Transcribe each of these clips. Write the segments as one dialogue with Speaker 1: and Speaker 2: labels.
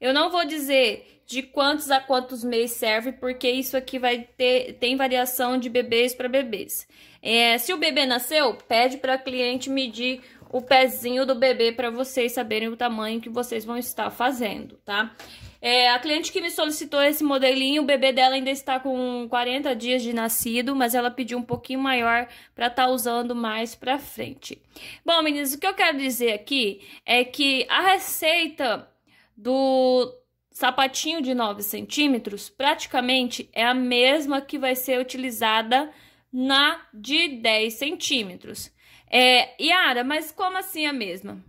Speaker 1: Eu não vou dizer de quantos a quantos meses serve, porque isso aqui vai ter tem variação de bebês para bebês. É, se o bebê nasceu, pede para a cliente medir o pezinho do bebê para vocês saberem o tamanho que vocês vão estar fazendo, tá? É, a cliente que me solicitou esse modelinho, o bebê dela ainda está com 40 dias de nascido, mas ela pediu um pouquinho maior para estar tá usando mais para frente. Bom, meninas, o que eu quero dizer aqui é que a receita do sapatinho de 9 centímetros praticamente é a mesma que vai ser utilizada na de 10 centímetros. É, Yara, mas como assim a mesma?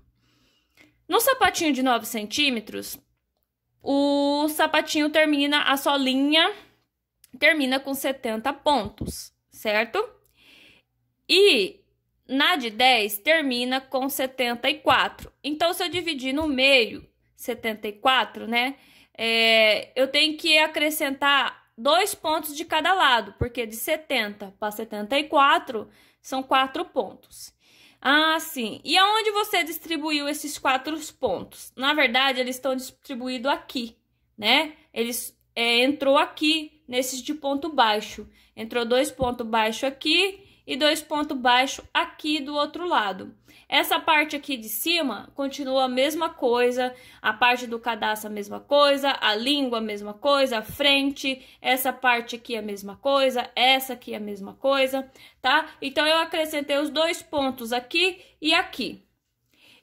Speaker 1: No sapatinho de 9 centímetros, o sapatinho termina, a solinha termina com 70 pontos, certo? E na de 10 termina com 74. Então, se eu dividir no meio, 74, né? É, eu tenho que acrescentar dois pontos de cada lado, porque de 70 para 74 são quatro pontos. Ah, sim. E aonde você distribuiu esses quatro pontos? Na verdade, eles estão distribuídos aqui, né? Eles é, entrou aqui nesses de ponto baixo. Entrou dois pontos baixo aqui e dois pontos baixo aqui do outro lado. Essa parte aqui de cima continua a mesma coisa, a parte do cadastro a mesma coisa, a língua a mesma coisa, a frente, essa parte aqui a mesma coisa, essa aqui a mesma coisa, tá? Então, eu acrescentei os dois pontos aqui e aqui.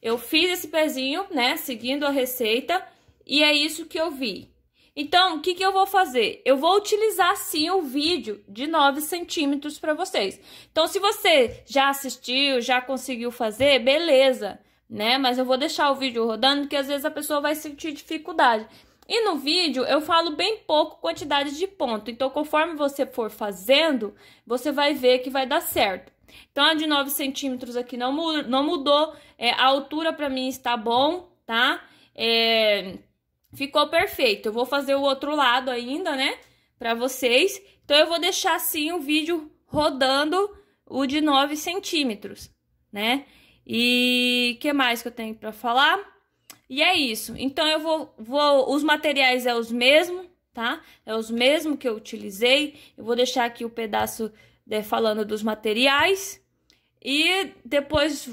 Speaker 1: Eu fiz esse pezinho, né, seguindo a receita, e é isso que eu vi. Então, o que, que eu vou fazer? Eu vou utilizar sim o vídeo de 9 centímetros para vocês. Então, se você já assistiu, já conseguiu fazer, beleza, né? Mas eu vou deixar o vídeo rodando, porque às vezes a pessoa vai sentir dificuldade. E no vídeo eu falo bem pouco quantidade de ponto. Então, conforme você for fazendo, você vai ver que vai dar certo. Então, a de 9 centímetros aqui não, mudou. Não mudou é, a altura para mim está bom, tá? É, Ficou perfeito. Eu vou fazer o outro lado ainda, né? Pra vocês. Então, eu vou deixar assim o vídeo rodando o de 9 centímetros, né? E que mais que eu tenho pra falar? E é isso. Então, eu vou... vou os materiais é os mesmos, tá? É os mesmos que eu utilizei. Eu vou deixar aqui o pedaço de, né, falando dos materiais. E depois,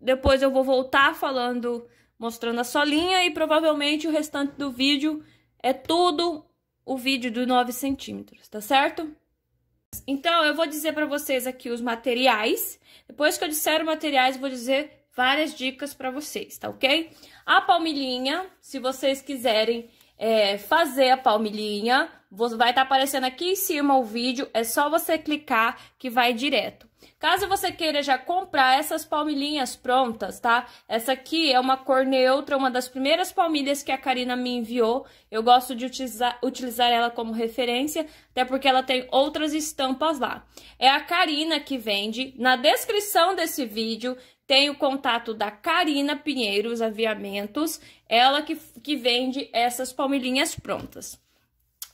Speaker 1: depois eu vou voltar falando mostrando a solinha e provavelmente o restante do vídeo é tudo o vídeo do 9 centímetros, tá certo? Então, eu vou dizer para vocês aqui os materiais. Depois que eu disser os materiais, vou dizer várias dicas para vocês, tá ok? A palmilhinha, se vocês quiserem é, fazer a palmilhinha, vai estar tá aparecendo aqui em cima o vídeo, é só você clicar que vai direto. Caso você queira já comprar essas palmilhinhas prontas, tá? Essa aqui é uma cor neutra, uma das primeiras palmilhas que a Karina me enviou. Eu gosto de utilizar, utilizar ela como referência, até porque ela tem outras estampas lá. É a Karina que vende. Na descrição desse vídeo tem o contato da Karina Pinheiros Aviamentos, ela que, que vende essas palmilhinhas prontas.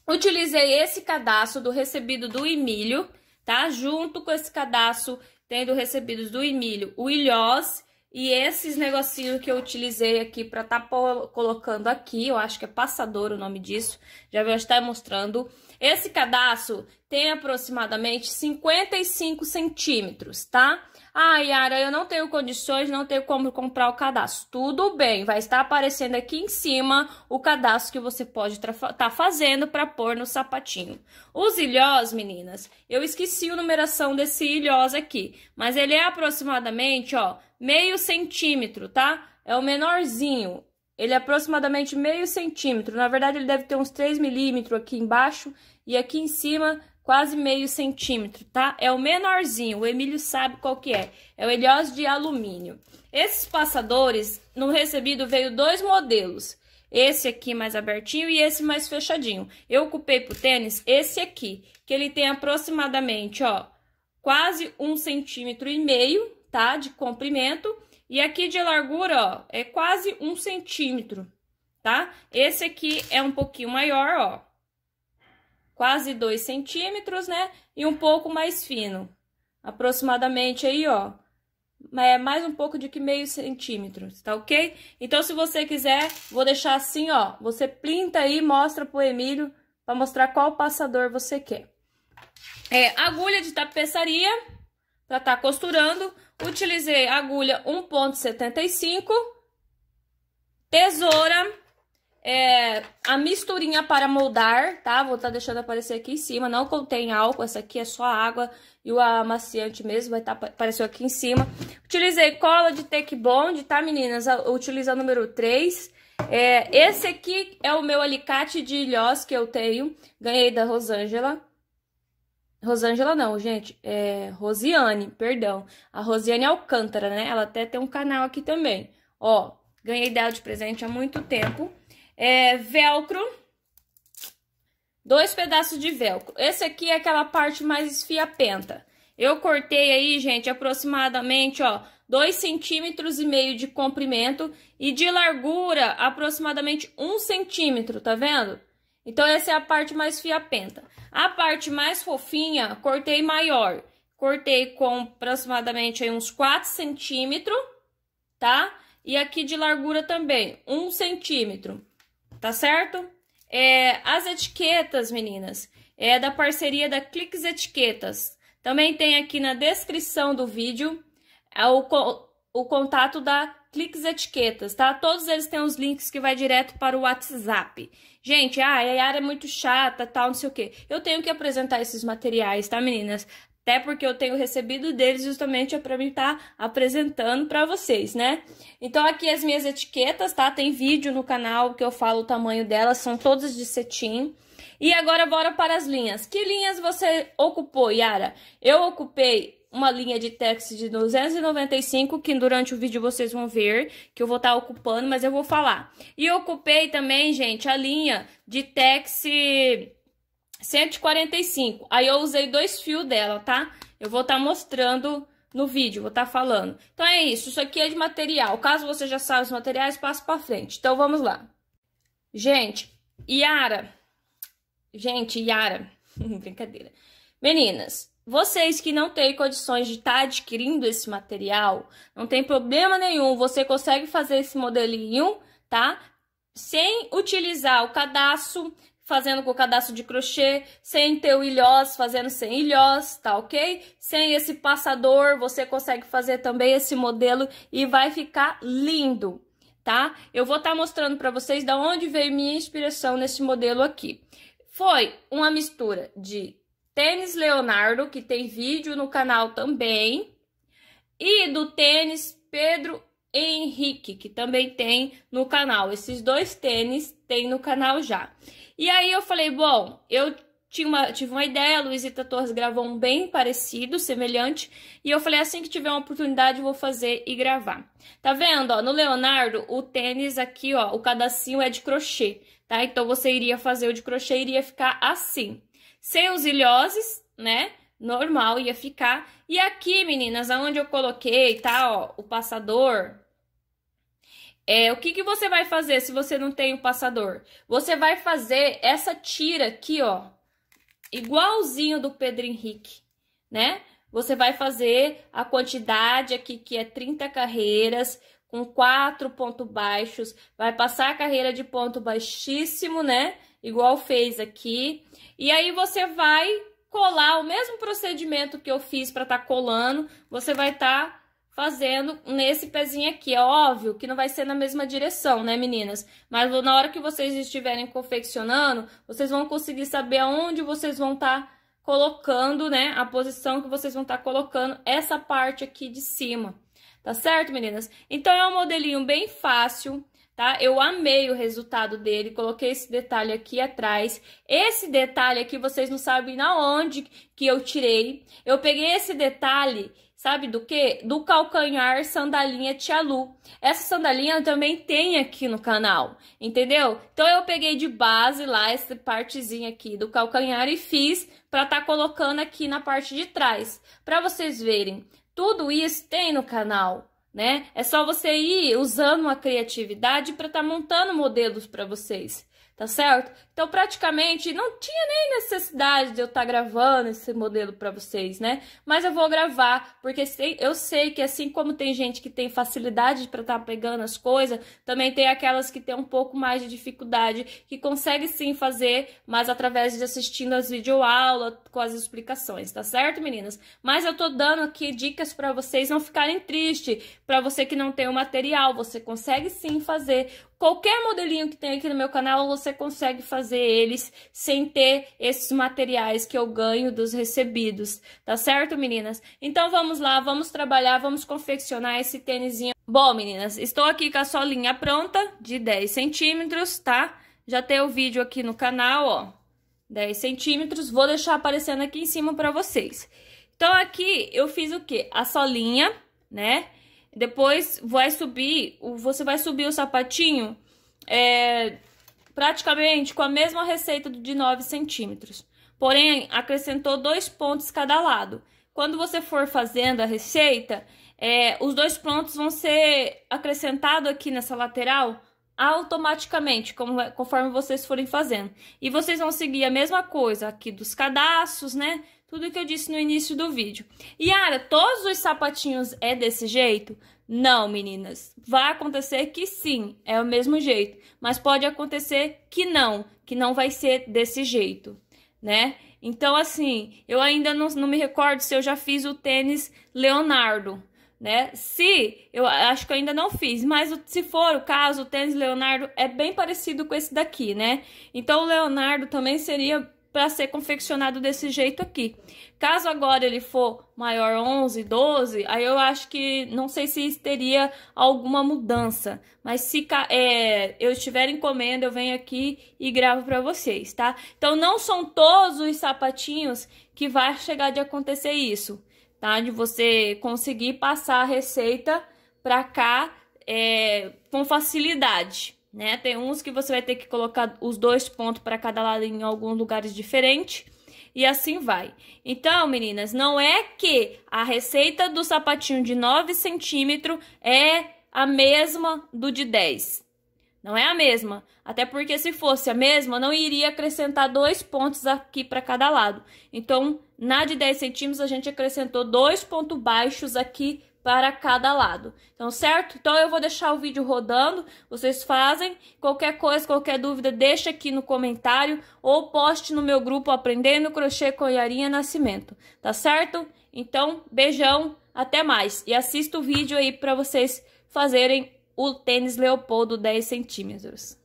Speaker 1: Utilizei esse cadastro do recebido do Emílio, tá? Junto com esse cadastro, tendo recebidos do Emílio o Ilhós e esses negocinhos que eu utilizei aqui para tá colocando aqui, eu acho que é passador o nome disso, já vou estar mostrando. Esse cadastro tem aproximadamente 55 centímetros, tá? Ah, Yara, eu não tenho condições, não tenho como comprar o cadastro. Tudo bem, vai estar aparecendo aqui em cima o cadastro que você pode estar tá fazendo para pôr no sapatinho. Os ilhós, meninas, eu esqueci a numeração desse ilhós aqui, mas ele é aproximadamente, ó, meio centímetro, tá? É o menorzinho. Ele é aproximadamente meio centímetro. Na verdade, ele deve ter uns 3 milímetros aqui embaixo e aqui em cima, quase meio centímetro, tá? É o menorzinho, o Emílio sabe qual que é. É o Helios de alumínio. Esses passadores, no recebido veio dois modelos. Esse aqui mais abertinho e esse mais fechadinho. Eu ocupei pro tênis esse aqui, que ele tem aproximadamente, ó, quase um centímetro e meio, tá? De comprimento. E aqui de largura, ó, é quase um centímetro, tá? Esse aqui é um pouquinho maior, ó quase 2 centímetros, né? E um pouco mais fino, aproximadamente aí, ó, é mais um pouco de que meio centímetro, tá ok? Então, se você quiser, vou deixar assim, ó, você plinta aí, mostra pro Emílio, para mostrar qual passador você quer. É, agulha de tapeçaria, para tá costurando, utilizei agulha 1.75, tesoura é, a misturinha para moldar, tá? Vou estar tá deixando aparecer aqui em cima. Não contém álcool, essa aqui é só água e o amaciante mesmo vai estar tá, apareceu aqui em cima. Utilizei cola de Take Bond, tá, meninas? Utiliza o número 3. É, esse aqui é o meu alicate de ilhós que eu tenho. Ganhei da Rosângela. Rosângela não, gente. É Rosiane, perdão. A Rosiane Alcântara, né? Ela até tem um canal aqui também. Ó, ganhei dela de presente há muito tempo é, velcro, dois pedaços de velcro. Esse aqui é aquela parte mais esfiapenta. Eu cortei aí, gente, aproximadamente, ó, dois centímetros e meio de comprimento e de largura aproximadamente um centímetro, tá vendo? Então, essa é a parte mais fiapenta. A parte mais fofinha, cortei maior. Cortei com aproximadamente aí, uns 4 centímetros, tá? E aqui de largura também, 1 um centímetro tá certo? É, as etiquetas, meninas, é da parceria da Cliques Etiquetas. Também tem aqui na descrição do vídeo é o, o contato da Cliques Etiquetas, tá? Todos eles têm os links que vai direto para o WhatsApp. Gente, ah, a Yara é muito chata, tal, não sei o quê. Eu tenho que apresentar esses materiais, tá, meninas? Até porque eu tenho recebido deles justamente é para mim estar tá apresentando para vocês, né? Então aqui as minhas etiquetas, tá? Tem vídeo no canal que eu falo o tamanho delas, são todas de cetim. E agora bora para as linhas. Que linhas você ocupou, Yara? Eu ocupei uma linha de texto de 295, que durante o vídeo vocês vão ver, que eu vou estar tá ocupando, mas eu vou falar. E ocupei também, gente, a linha de Texi... 145. Aí eu usei dois fios dela, tá? Eu vou estar tá mostrando no vídeo, vou estar tá falando. Então é isso, isso aqui é de material. Caso você já saiba os materiais, passo para frente. Então vamos lá. Gente, Yara. Gente, Yara. Brincadeira. Meninas, vocês que não têm condições de estar tá adquirindo esse material, não tem problema nenhum, você consegue fazer esse modelinho, tá? Sem utilizar o cadastro, fazendo com o cadastro de crochê, sem ter o ilhós, fazendo sem ilhós, tá ok? Sem esse passador, você consegue fazer também esse modelo e vai ficar lindo, tá? Eu vou estar tá mostrando para vocês da onde veio minha inspiração nesse modelo aqui. Foi uma mistura de tênis Leonardo, que tem vídeo no canal também, e do tênis Pedro Henrique, que também tem no canal. Esses dois tênis tem no canal já. E aí eu falei, bom, eu tinha uma, tive uma ideia, a Luizita Torres gravou um bem parecido, semelhante, e eu falei, assim que tiver uma oportunidade, vou fazer e gravar. Tá vendo, ó, no Leonardo, o tênis aqui, ó, o cadacinho é de crochê, tá? Então, você iria fazer o de crochê, iria ficar assim. Sem os ilhoses, né? Normal, ia ficar. E aqui, meninas, aonde eu coloquei, tá, ó, o passador, é, o que, que você vai fazer se você não tem o passador? Você vai fazer essa tira aqui, ó, igualzinho do Pedro Henrique, né? Você vai fazer a quantidade aqui que é 30 carreiras, com quatro pontos baixos, vai passar a carreira de ponto baixíssimo, né? Igual fez aqui. E aí você vai colar o mesmo procedimento que eu fiz para estar tá colando, você vai estar tá fazendo nesse pezinho aqui. É óbvio que não vai ser na mesma direção, né, meninas? Mas na hora que vocês estiverem confeccionando, vocês vão conseguir saber aonde vocês vão estar tá colocando, né, a posição que vocês vão estar tá colocando essa parte aqui de cima. Tá certo, meninas? Então, é um modelinho bem fácil, tá? Eu amei o resultado dele, coloquei esse detalhe aqui atrás. Esse detalhe aqui, vocês não sabem na onde que eu tirei. Eu peguei esse detalhe Sabe do que? Do calcanhar sandalinha Tia Lu. Essa sandalinha também tem aqui no canal, entendeu? Então eu peguei de base lá essa partezinha aqui do calcanhar e fiz para tá colocando aqui na parte de trás, para vocês verem. Tudo isso tem no canal, né? É só você ir usando a criatividade para tá montando modelos para vocês, tá certo? Então, praticamente, não tinha nem necessidade de eu estar tá gravando esse modelo para vocês, né? Mas eu vou gravar, porque eu sei que assim como tem gente que tem facilidade para estar tá pegando as coisas, também tem aquelas que tem um pouco mais de dificuldade, que consegue sim fazer, mas através de assistindo as videoaulas com as explicações, tá certo, meninas? Mas eu tô dando aqui dicas para vocês não ficarem tristes, para você que não tem o material, você consegue sim fazer. Qualquer modelinho que tem aqui no meu canal, você consegue fazer fazer eles sem ter esses materiais que eu ganho dos recebidos, tá certo, meninas? Então vamos lá, vamos trabalhar, vamos confeccionar esse tênisinho. Bom, meninas, estou aqui com a solinha pronta de 10 centímetros, tá? Já tem o vídeo aqui no canal, ó, 10 centímetros, vou deixar aparecendo aqui em cima pra vocês. Então, aqui eu fiz o quê? A solinha, né? Depois vai subir, você vai subir o sapatinho é, praticamente com a mesma receita de 9 centímetros. Porém, acrescentou dois pontos cada lado. Quando você for fazendo a receita, é, os dois pontos vão ser acrescentados aqui nessa lateral automaticamente, como, conforme vocês forem fazendo. E vocês vão seguir a mesma coisa aqui dos cadastros, né? Tudo que eu disse no início do vídeo. Yara, todos os sapatinhos é desse jeito? Não, meninas. Vai acontecer que sim, é o mesmo jeito, mas pode acontecer que não, que não vai ser desse jeito, né? Então, assim, eu ainda não, não me recordo se eu já fiz o tênis Leonardo, né? Se eu acho que eu ainda não fiz, mas se for o caso, o tênis Leonardo é bem parecido com esse daqui, né? Então, o Leonardo também seria para ser confeccionado desse jeito aqui. Caso agora ele for maior 11, 12, aí eu acho que não sei se teria alguma mudança. Mas se é, eu estiver encomenda, eu venho aqui e gravo para vocês, tá? Então não são todos os sapatinhos que vai chegar de acontecer isso, tá? De você conseguir passar a receita para cá é, com facilidade né? Tem uns que você vai ter que colocar os dois pontos para cada lado em alguns lugares diferentes. E assim vai. Então, meninas, não é que a receita do sapatinho de 9 centímetros é a mesma do de 10. Não é a mesma. Até porque se fosse a mesma, não iria acrescentar dois pontos aqui para cada lado. Então, na de 10 centímetros, a gente acrescentou dois pontos baixos aqui para cada lado. Então, certo? Então, eu vou deixar o vídeo rodando, vocês fazem. Qualquer coisa, qualquer dúvida, deixa aqui no comentário ou poste no meu grupo Aprendendo Crochê com Yarinha Nascimento, tá certo? Então, beijão, até mais. E assista o vídeo aí para vocês fazerem o tênis Leopoldo 10 centímetros.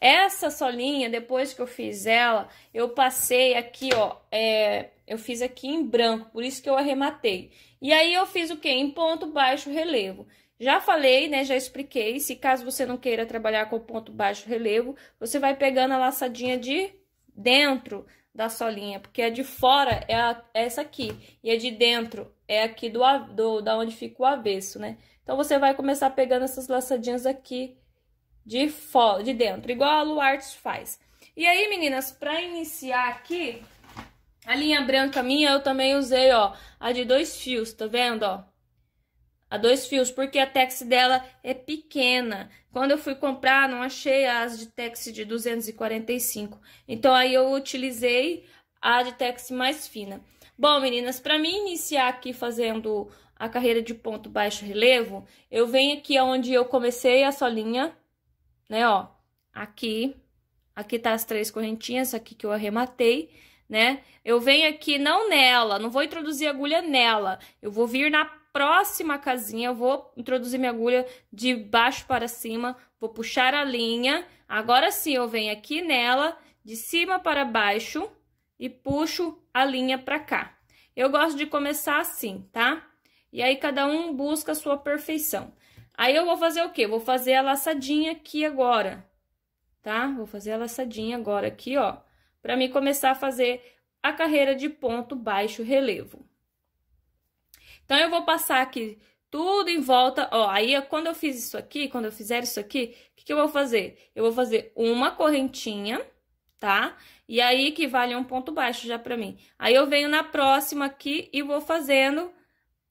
Speaker 1: Essa solinha, depois que eu fiz ela, eu passei aqui, ó, é, eu fiz aqui em branco, por isso que eu arrematei. E aí eu fiz o que? Em ponto baixo relevo. Já falei, né? Já expliquei. Se caso você não queira trabalhar com ponto baixo relevo, você vai pegando a laçadinha de dentro da solinha, porque a de fora é, a, é essa aqui e a de dentro é aqui do, do da onde fica o avesso, né? Então você vai começar pegando essas laçadinhas aqui de fora, de dentro, igual a Luartes faz. E aí, meninas, para iniciar aqui, a linha branca minha eu também usei, ó, a de dois fios, tá vendo, ó? A dois fios, porque a tex dela é pequena. Quando eu fui comprar, não achei as de tex de 245. Então, aí eu utilizei a de tex mais fina. Bom, meninas, para mim iniciar aqui fazendo a carreira de ponto baixo relevo, eu venho aqui onde eu comecei a solinha, né, ó, aqui. Aqui tá as três correntinhas, aqui que eu arrematei né? Eu venho aqui não nela, não vou introduzir agulha nela. Eu vou vir na próxima casinha, eu vou introduzir minha agulha de baixo para cima, vou puxar a linha. Agora sim, eu venho aqui nela, de cima para baixo e puxo a linha para cá. Eu gosto de começar assim, tá? E aí, cada um busca a sua perfeição. Aí, eu vou fazer o quê? Vou fazer a laçadinha aqui agora, tá? Vou fazer a laçadinha agora aqui, ó para mim começar a fazer a carreira de ponto baixo relevo. Então, eu vou passar aqui tudo em volta, ó, aí quando eu fiz isso aqui, quando eu fizer isso aqui, o que, que eu vou fazer? Eu vou fazer uma correntinha, tá? E aí que vale um ponto baixo já pra mim. Aí eu venho na próxima aqui e vou fazendo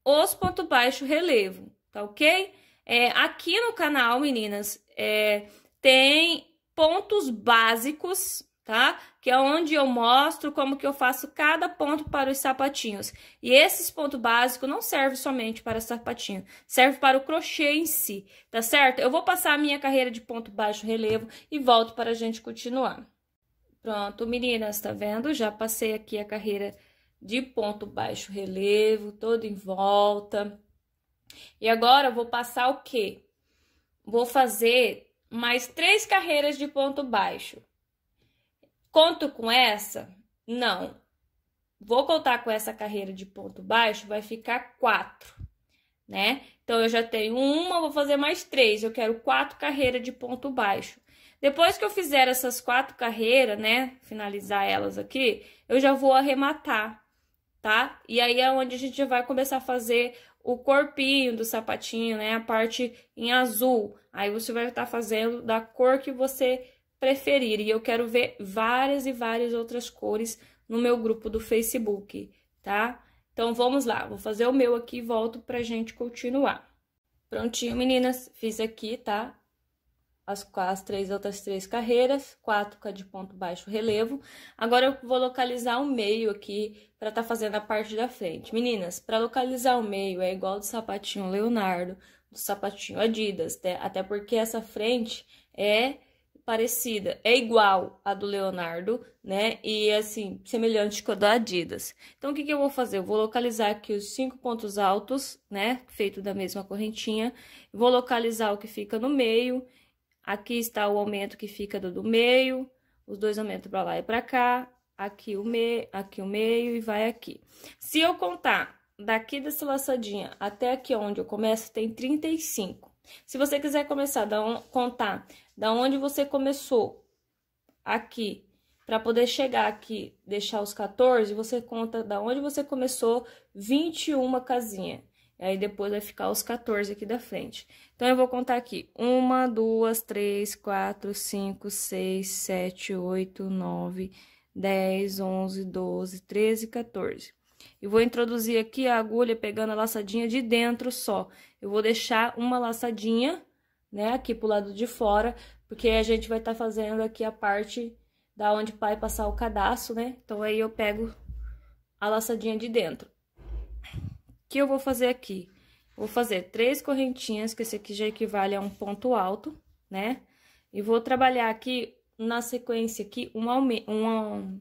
Speaker 1: os pontos baixos relevo, tá ok? É, aqui no canal, meninas, é, tem pontos básicos tá? Que é onde eu mostro como que eu faço cada ponto para os sapatinhos. E esses pontos básicos não servem somente para sapatinho, serve para o crochê em si, tá certo? Eu vou passar a minha carreira de ponto baixo relevo e volto para a gente continuar. Pronto, meninas, tá vendo? Já passei aqui a carreira de ponto baixo relevo, todo em volta. E agora eu vou passar o quê? Vou fazer mais três carreiras de ponto baixo Conto com essa? Não. Vou contar com essa carreira de ponto baixo, vai ficar quatro, né? Então eu já tenho uma, vou fazer mais três. Eu quero quatro carreiras de ponto baixo. Depois que eu fizer essas quatro carreiras, né? Finalizar elas aqui, eu já vou arrematar, tá? E aí é onde a gente vai começar a fazer o corpinho do sapatinho, né? A parte em azul. Aí você vai estar tá fazendo da cor que você preferir. E eu quero ver várias e várias outras cores no meu grupo do Facebook, tá? Então, vamos lá. Vou fazer o meu aqui e volto pra gente continuar. Prontinho, meninas. Fiz aqui, tá? As, as três outras três carreiras, quatro com a é de ponto baixo relevo. Agora, eu vou localizar o meio aqui pra tá fazendo a parte da frente. Meninas, pra localizar o meio é igual do sapatinho Leonardo, do sapatinho Adidas, né? Até porque essa frente é parecida, é igual a do Leonardo, né? E assim, semelhante com a da Adidas. Então, o que, que eu vou fazer? Eu vou localizar aqui os cinco pontos altos, né? Feito da mesma correntinha. Vou localizar o que fica no meio. Aqui está o aumento que fica do, do meio, os dois aumentos para lá e para cá. Aqui o, meio, aqui o meio e vai aqui. Se eu contar daqui dessa laçadinha até aqui onde eu começo, tem 35. Se você quiser começar a um, contar da onde você começou aqui, para poder chegar aqui, deixar os 14, você conta da onde você começou 21 casinha. E aí depois vai ficar os 14 aqui da frente. Então eu vou contar aqui: 1, 2, 3, 4, 5, 6, 7, 8, 9, 10, 11, 12, 13, 14. E vou introduzir aqui a agulha pegando a laçadinha de dentro só. Eu vou deixar uma laçadinha né, aqui pro lado de fora, porque a gente vai estar tá fazendo aqui a parte da onde vai passar o cadastro, né? Então, aí eu pego a laçadinha de dentro. O que eu vou fazer aqui? Vou fazer três correntinhas, que esse aqui já equivale a um ponto alto, né? E vou trabalhar aqui, na sequência aqui, uma, uma,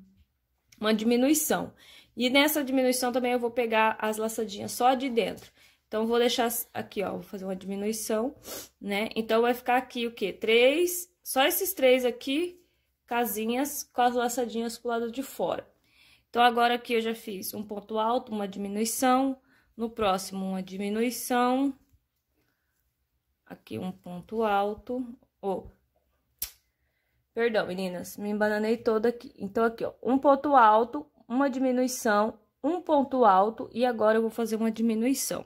Speaker 1: uma diminuição. E nessa diminuição também eu vou pegar as laçadinhas só de dentro. Então, vou deixar aqui, ó, vou fazer uma diminuição, né? Então, vai ficar aqui o quê? Três, só esses três aqui, casinhas com as laçadinhas pro lado de fora. Então, agora aqui eu já fiz um ponto alto, uma diminuição, no próximo uma diminuição, aqui um ponto alto, ou... Oh. Perdão, meninas, me embananei toda aqui. Então, aqui, ó, um ponto alto, uma diminuição, um ponto alto, e agora eu vou fazer uma diminuição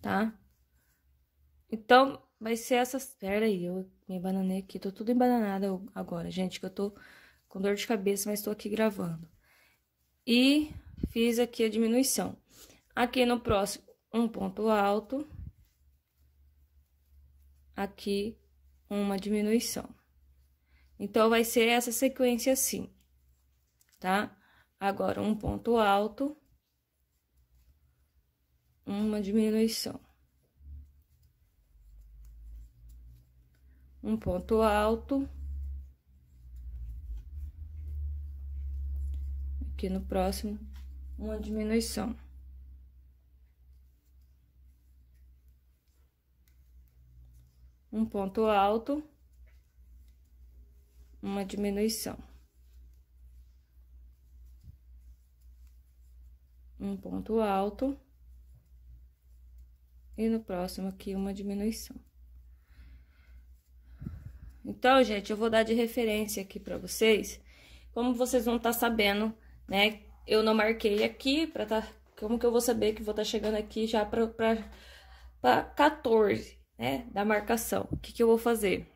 Speaker 1: tá? Então, vai ser essas... Pera aí, eu me bananei aqui, tô tudo embananada agora, gente, que eu tô com dor de cabeça, mas tô aqui gravando. E fiz aqui a diminuição. Aqui no próximo, um ponto alto. Aqui, uma diminuição. Então, vai ser essa sequência assim, tá? Agora, um ponto alto uma diminuição. Um ponto alto. Aqui no próximo, uma diminuição. um ponto alto, uma diminuição. Um ponto alto, e no próximo aqui uma diminuição. Então, gente, eu vou dar de referência aqui para vocês, como vocês vão estar tá sabendo, né? Eu não marquei aqui para tá... Como que eu vou saber que vou estar tá chegando aqui já para para para 14, né? Da marcação. O que que eu vou fazer?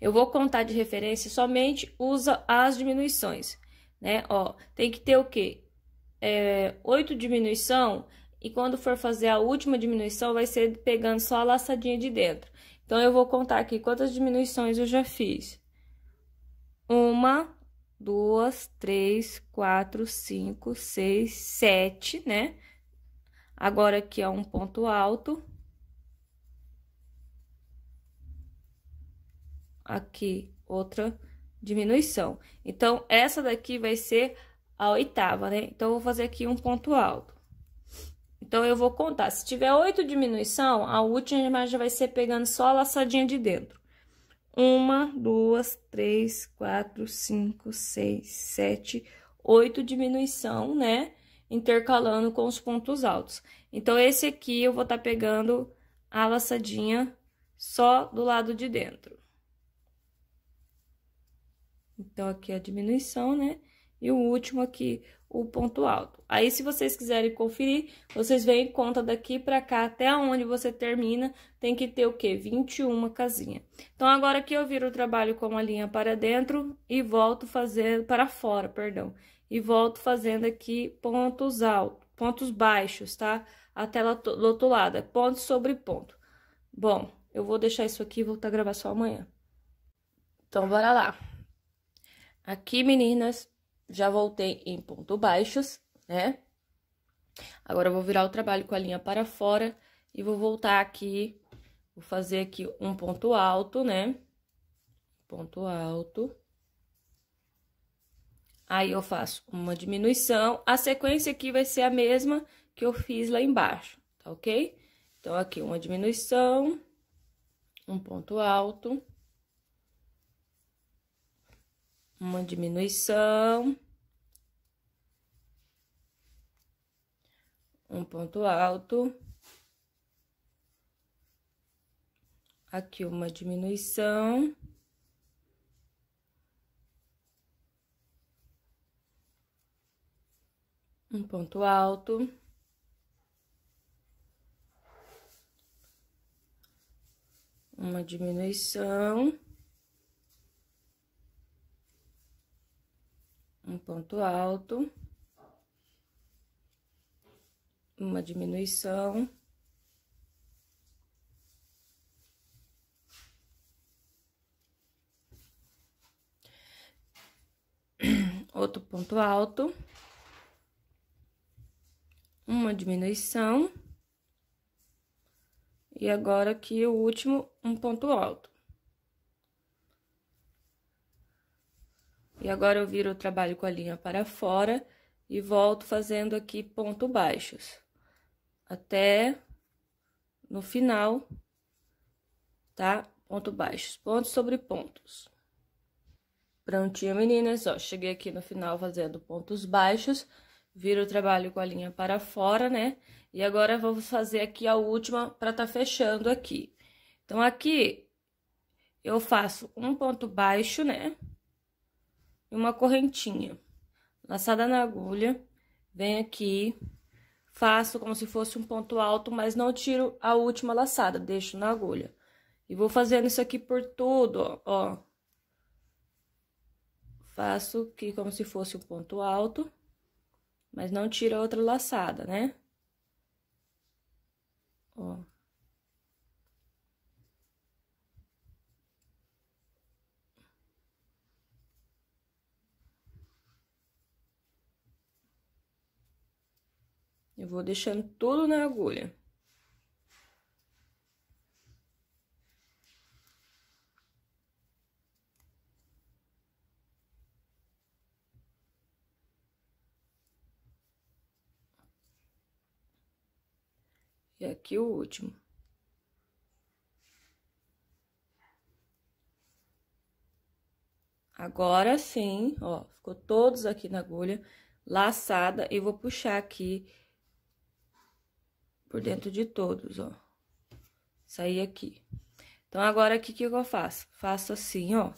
Speaker 1: Eu vou contar de referência somente usa as diminuições, né? Ó, tem que ter o quê? É, 8 diminuição e quando for fazer a última diminuição, vai ser pegando só a laçadinha de dentro. Então, eu vou contar aqui quantas diminuições eu já fiz. Uma, duas, três, quatro, cinco, seis, sete, né? Agora, aqui é um ponto alto. Aqui, outra diminuição. Então, essa daqui vai ser a oitava, né? Então, eu vou fazer aqui um ponto alto. Então, eu vou contar. Se tiver oito diminuição, a última já vai ser pegando só a laçadinha de dentro. Uma, duas, três, quatro, cinco, seis, sete, oito diminuição, né? Intercalando com os pontos altos. Então, esse aqui eu vou estar tá pegando a laçadinha só do lado de dentro. Então, aqui é a diminuição, né? E o último aqui, o ponto alto. Aí, se vocês quiserem conferir, vocês veem conta daqui para cá até onde você termina, tem que ter o quê? 21 casinha. Então, agora aqui eu viro o trabalho com uma linha para dentro e volto fazendo, para fora, perdão, e volto fazendo aqui pontos altos, pontos baixos, tá? A tela lado, é ponto sobre ponto. Bom, eu vou deixar isso aqui e voltar tá a gravar só amanhã. Então, bora lá. Aqui, meninas, já voltei em ponto baixos, né? Agora eu vou virar o trabalho com a linha para fora e vou voltar aqui, vou fazer aqui um ponto alto, né? Ponto alto. Aí eu faço uma diminuição. A sequência aqui vai ser a mesma que eu fiz lá embaixo, tá ok? Então, aqui uma diminuição, um ponto alto uma diminuição, um ponto alto, aqui uma diminuição, um ponto alto. Uma diminuição. um ponto alto, uma diminuição. Outro ponto alto, uma diminuição, e agora aqui o último, um ponto alto. E agora eu viro o trabalho com a linha para fora e volto fazendo aqui ponto baixos até no final, tá? Ponto baixos, pontos sobre pontos. Prontinho, meninas, ó, cheguei aqui no final fazendo pontos baixos, viro o trabalho com a linha para fora, né? E agora vamos fazer aqui a última para tá fechando aqui. Então, aqui eu faço um ponto baixo, né? e uma correntinha. Laçada na agulha, venho aqui, faço como se fosse um ponto alto, mas não tiro a última laçada, deixo na agulha. E vou fazendo isso aqui por tudo, ó. Faço aqui como se fosse um ponto alto, mas não tiro a outra laçada, né? Ó. Eu vou deixando tudo na agulha. E aqui o último. Agora sim, ó, ficou todos aqui na agulha, laçada, e vou puxar aqui por dentro de todos, ó. Sair aqui. Então, agora, o que que eu faço? Faço assim, ó.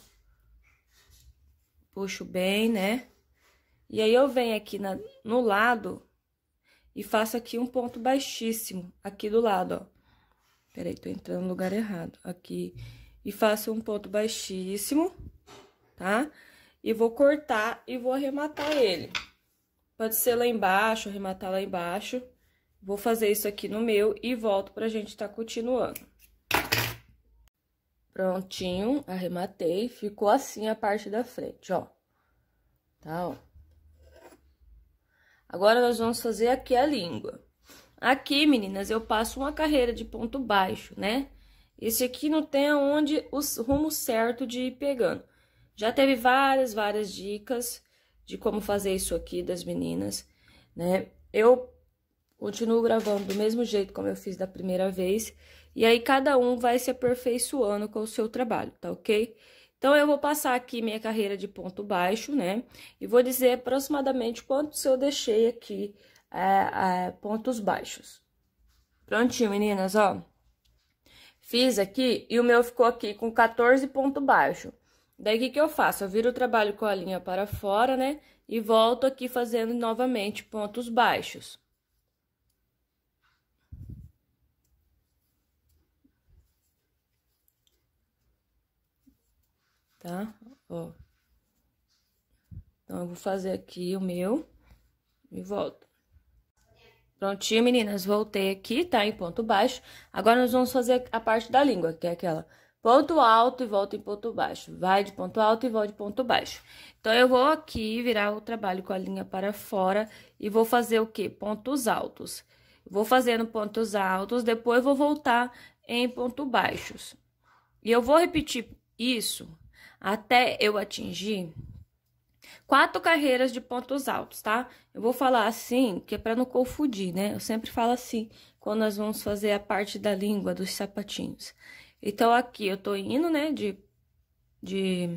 Speaker 1: Puxo bem, né? E aí, eu venho aqui na, no lado e faço aqui um ponto baixíssimo, aqui do lado, ó. Peraí, tô entrando no lugar errado. Aqui. E faço um ponto baixíssimo, tá? E vou cortar e vou arrematar ele. Pode ser lá embaixo, arrematar lá embaixo. Vou fazer isso aqui no meu e volto pra gente tá continuando. Prontinho, arrematei. Ficou assim a parte da frente, ó. Tá, ó. Agora, nós vamos fazer aqui a língua. Aqui, meninas, eu passo uma carreira de ponto baixo, né? Esse aqui não tem aonde o rumo certo de ir pegando. Já teve várias, várias dicas de como fazer isso aqui das meninas, né? Eu Continuo gravando do mesmo jeito como eu fiz da primeira vez. E aí cada um vai se aperfeiçoando com o seu trabalho, tá ok? Então, eu vou passar aqui minha carreira de ponto baixo, né? E vou dizer aproximadamente quantos eu deixei aqui é, é, pontos baixos. Prontinho, meninas, ó. Fiz aqui e o meu ficou aqui com 14 ponto baixo. Daí, o que, que eu faço? Eu viro o trabalho com a linha para fora, né? E volto aqui fazendo novamente pontos baixos. tá? Ó. Então, eu vou fazer aqui o meu e volto. Prontinho, meninas, voltei aqui, tá? Em ponto baixo. Agora, nós vamos fazer a parte da língua, que é aquela ponto alto e volta em ponto baixo. Vai de ponto alto e volta de ponto baixo. Então, eu vou aqui virar o trabalho com a linha para fora e vou fazer o quê? Pontos altos. Vou fazendo pontos altos, depois vou voltar em ponto baixos. E eu vou repetir isso até eu atingir quatro carreiras de pontos altos, tá? Eu vou falar assim, que é para não confundir, né? Eu sempre falo assim quando nós vamos fazer a parte da língua dos sapatinhos. Então aqui eu tô indo, né, de de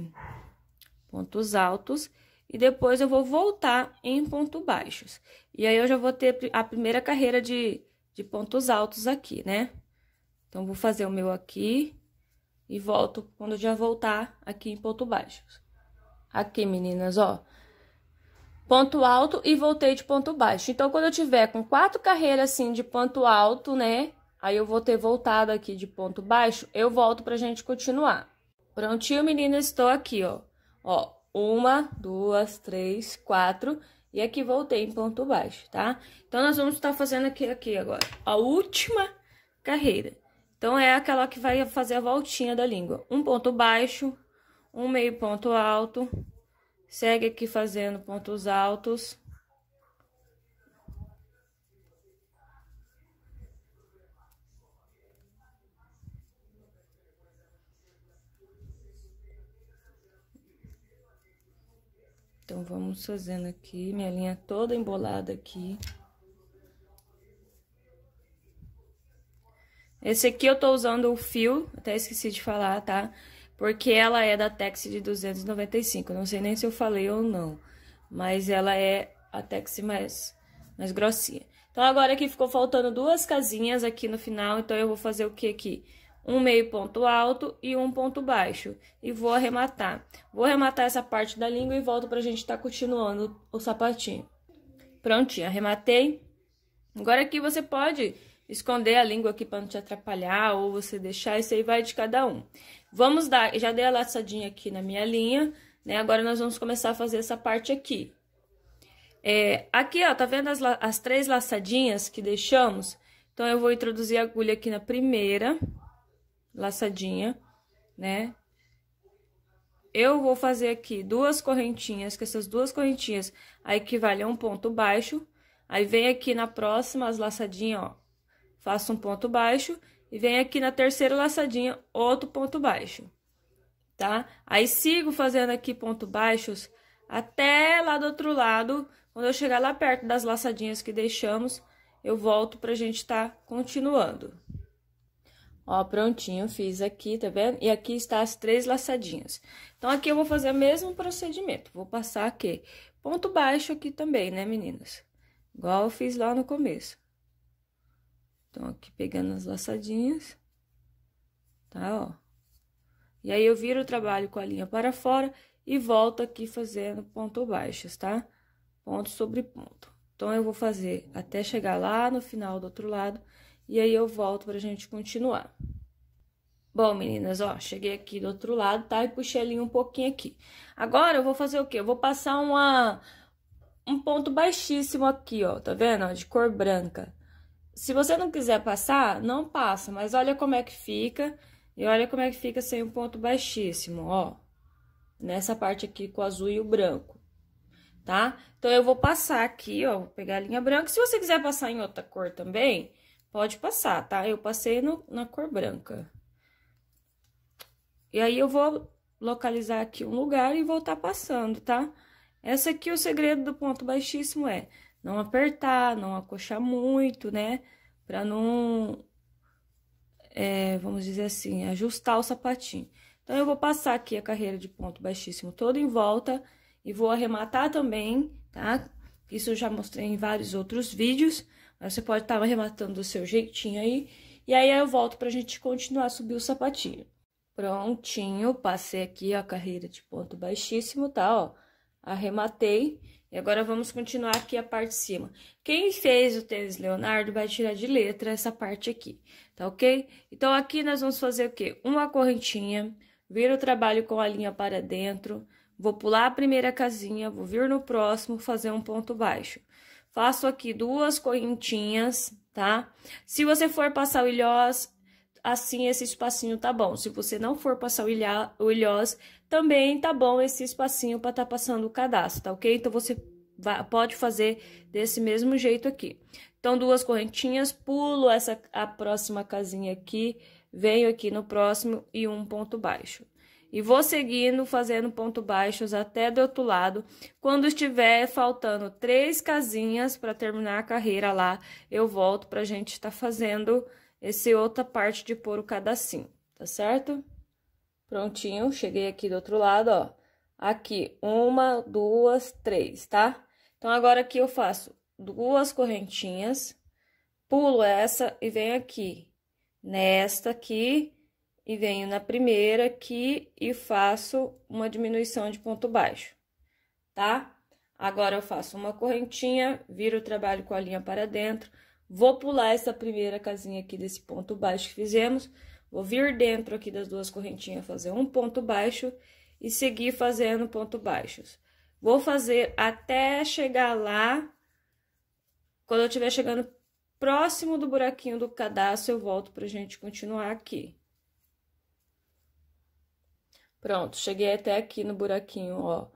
Speaker 1: pontos altos e depois eu vou voltar em pontos baixos. E aí eu já vou ter a primeira carreira de de pontos altos aqui, né? Então vou fazer o meu aqui e volto quando já voltar aqui em ponto baixo. Aqui, meninas, ó. Ponto alto e voltei de ponto baixo. Então, quando eu tiver com quatro carreiras assim de ponto alto, né? Aí eu vou ter voltado aqui de ponto baixo, eu volto pra gente continuar. Prontinho, meninas, estou aqui, ó. Ó, uma, duas, três, quatro. E aqui voltei em ponto baixo, tá? Então, nós vamos estar tá fazendo aqui, aqui agora a última carreira. Então, é aquela que vai fazer a voltinha da língua. Um ponto baixo, um meio ponto alto, segue aqui fazendo pontos altos. Então, vamos fazendo aqui minha linha toda embolada aqui. Esse aqui eu tô usando o fio, até esqueci de falar, tá? Porque ela é da Tex de 295, não sei nem se eu falei ou não, mas ela é a Tex mais, mais grossinha. Então, agora aqui ficou faltando duas casinhas aqui no final, então eu vou fazer o que aqui? Um meio ponto alto e um ponto baixo. E vou arrematar. Vou arrematar essa parte da língua e volto pra gente tá continuando o sapatinho. Prontinho, arrematei. Agora aqui você pode esconder a língua aqui para não te atrapalhar ou você deixar, isso aí vai de cada um. Vamos dar, já dei a laçadinha aqui na minha linha, né? Agora nós vamos começar a fazer essa parte aqui. É, aqui, ó, tá vendo as, as três laçadinhas que deixamos? Então, eu vou introduzir a agulha aqui na primeira laçadinha, né? Eu vou fazer aqui duas correntinhas, que essas duas correntinhas aí equivalem a um ponto baixo. Aí, vem aqui na próxima as laçadinhas, ó, faço um ponto baixo e venho aqui na terceira laçadinha, outro ponto baixo, tá? Aí sigo fazendo aqui pontos baixos até lá do outro lado, quando eu chegar lá perto das laçadinhas que deixamos, eu volto pra gente tá continuando. Ó, prontinho, fiz aqui, tá vendo? E aqui está as três laçadinhas. Então, aqui eu vou fazer o mesmo procedimento. Vou passar aqui, ponto baixo aqui também, né, meninas? Igual eu fiz lá no começo. Então, aqui pegando as laçadinhas, tá, ó. E aí, eu viro o trabalho com a linha para fora e volto aqui fazendo ponto baixos, tá? Ponto sobre ponto. Então, eu vou fazer até chegar lá no final do outro lado, e aí eu volto pra gente continuar. Bom, meninas, ó, cheguei aqui do outro lado, tá? E puxei a linha um pouquinho aqui. Agora, eu vou fazer o quê? Eu vou passar uma, um ponto baixíssimo aqui, ó, tá vendo? Ó, de cor branca. Se você não quiser passar, não passa, mas olha como é que fica. E olha como é que fica sem o um ponto baixíssimo, ó. Nessa parte aqui com o azul e o branco, tá? Então, eu vou passar aqui, ó, vou pegar a linha branca. Se você quiser passar em outra cor também, pode passar, tá? Eu passei no, na cor branca. E aí, eu vou localizar aqui um lugar e vou estar tá passando, tá? Essa aqui, o segredo do ponto baixíssimo é não apertar, não acochar muito, né? Pra não, é, vamos dizer assim, ajustar o sapatinho. Então, eu vou passar aqui a carreira de ponto baixíssimo toda em volta e vou arrematar também, tá? Isso eu já mostrei em vários outros vídeos, mas você pode estar tá arrematando do seu jeitinho aí. E aí, eu volto pra gente continuar a subir o sapatinho. Prontinho, passei aqui a carreira de ponto baixíssimo, tá? Ó, arrematei. E agora vamos continuar aqui a parte de cima. Quem fez o tênis Leonardo vai tirar de letra essa parte aqui, tá ok? Então, aqui nós vamos fazer o quê? Uma correntinha, vir o trabalho com a linha para dentro, vou pular a primeira casinha, vou vir no próximo, fazer um ponto baixo. Faço aqui duas correntinhas, tá? Se você for passar o ilhós, assim esse espacinho tá bom. Se você não for passar o ilhós, também tá bom esse espacinho para estar tá passando o cadastro, tá ok? Então, você vai, pode fazer desse mesmo jeito aqui. Então, duas correntinhas, pulo essa a próxima casinha aqui, venho aqui no próximo e um ponto baixo. E vou seguindo fazendo ponto baixos até do outro lado. Quando estiver faltando três casinhas para terminar a carreira lá, eu volto pra gente estar tá fazendo esse outra parte de pôr o cadacinho, tá certo? Prontinho, cheguei aqui do outro lado, ó. Aqui, uma, duas, três, tá? Então, agora aqui eu faço duas correntinhas, pulo essa e venho aqui. Nesta aqui, e venho na primeira aqui e faço uma diminuição de ponto baixo, tá? Agora, eu faço uma correntinha, viro o trabalho com a linha para dentro, vou pular essa primeira casinha aqui desse ponto baixo que fizemos Vou vir dentro aqui das duas correntinhas, fazer um ponto baixo e seguir fazendo ponto baixos. Vou fazer até chegar lá. Quando eu estiver chegando próximo do buraquinho do cadastro, eu volto pra gente continuar aqui. Pronto, cheguei até aqui no buraquinho, ó,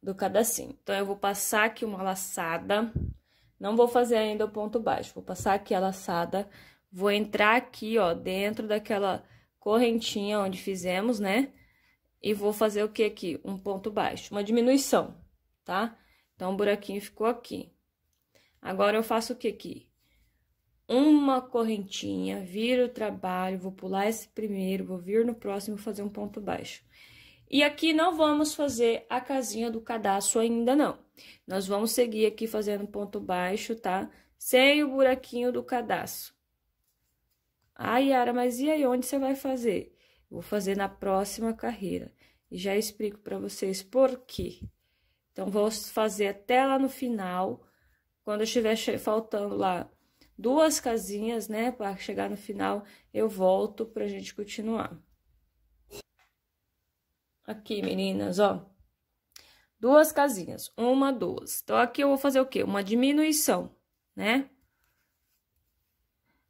Speaker 1: do cadacinho. Então, eu vou passar aqui uma laçada. Não vou fazer ainda o ponto baixo, vou passar aqui a laçada Vou entrar aqui, ó, dentro daquela correntinha onde fizemos, né? E vou fazer o que aqui? Um ponto baixo, uma diminuição, tá? Então, o buraquinho ficou aqui. Agora, eu faço o que aqui? Uma correntinha, viro o trabalho, vou pular esse primeiro, vou vir no próximo fazer um ponto baixo. E aqui não vamos fazer a casinha do cadastro ainda, não. Nós vamos seguir aqui fazendo ponto baixo, tá? Sem o buraquinho do cadastro. Ah, Yara, mas e aí onde você vai fazer? Vou fazer na próxima carreira. E já explico para vocês por quê. Então, vou fazer até lá no final, quando eu estiver faltando lá duas casinhas, né, para chegar no final, eu volto pra gente continuar. Aqui, meninas, ó. Duas casinhas, uma, duas. Então, aqui eu vou fazer o quê? Uma diminuição, né?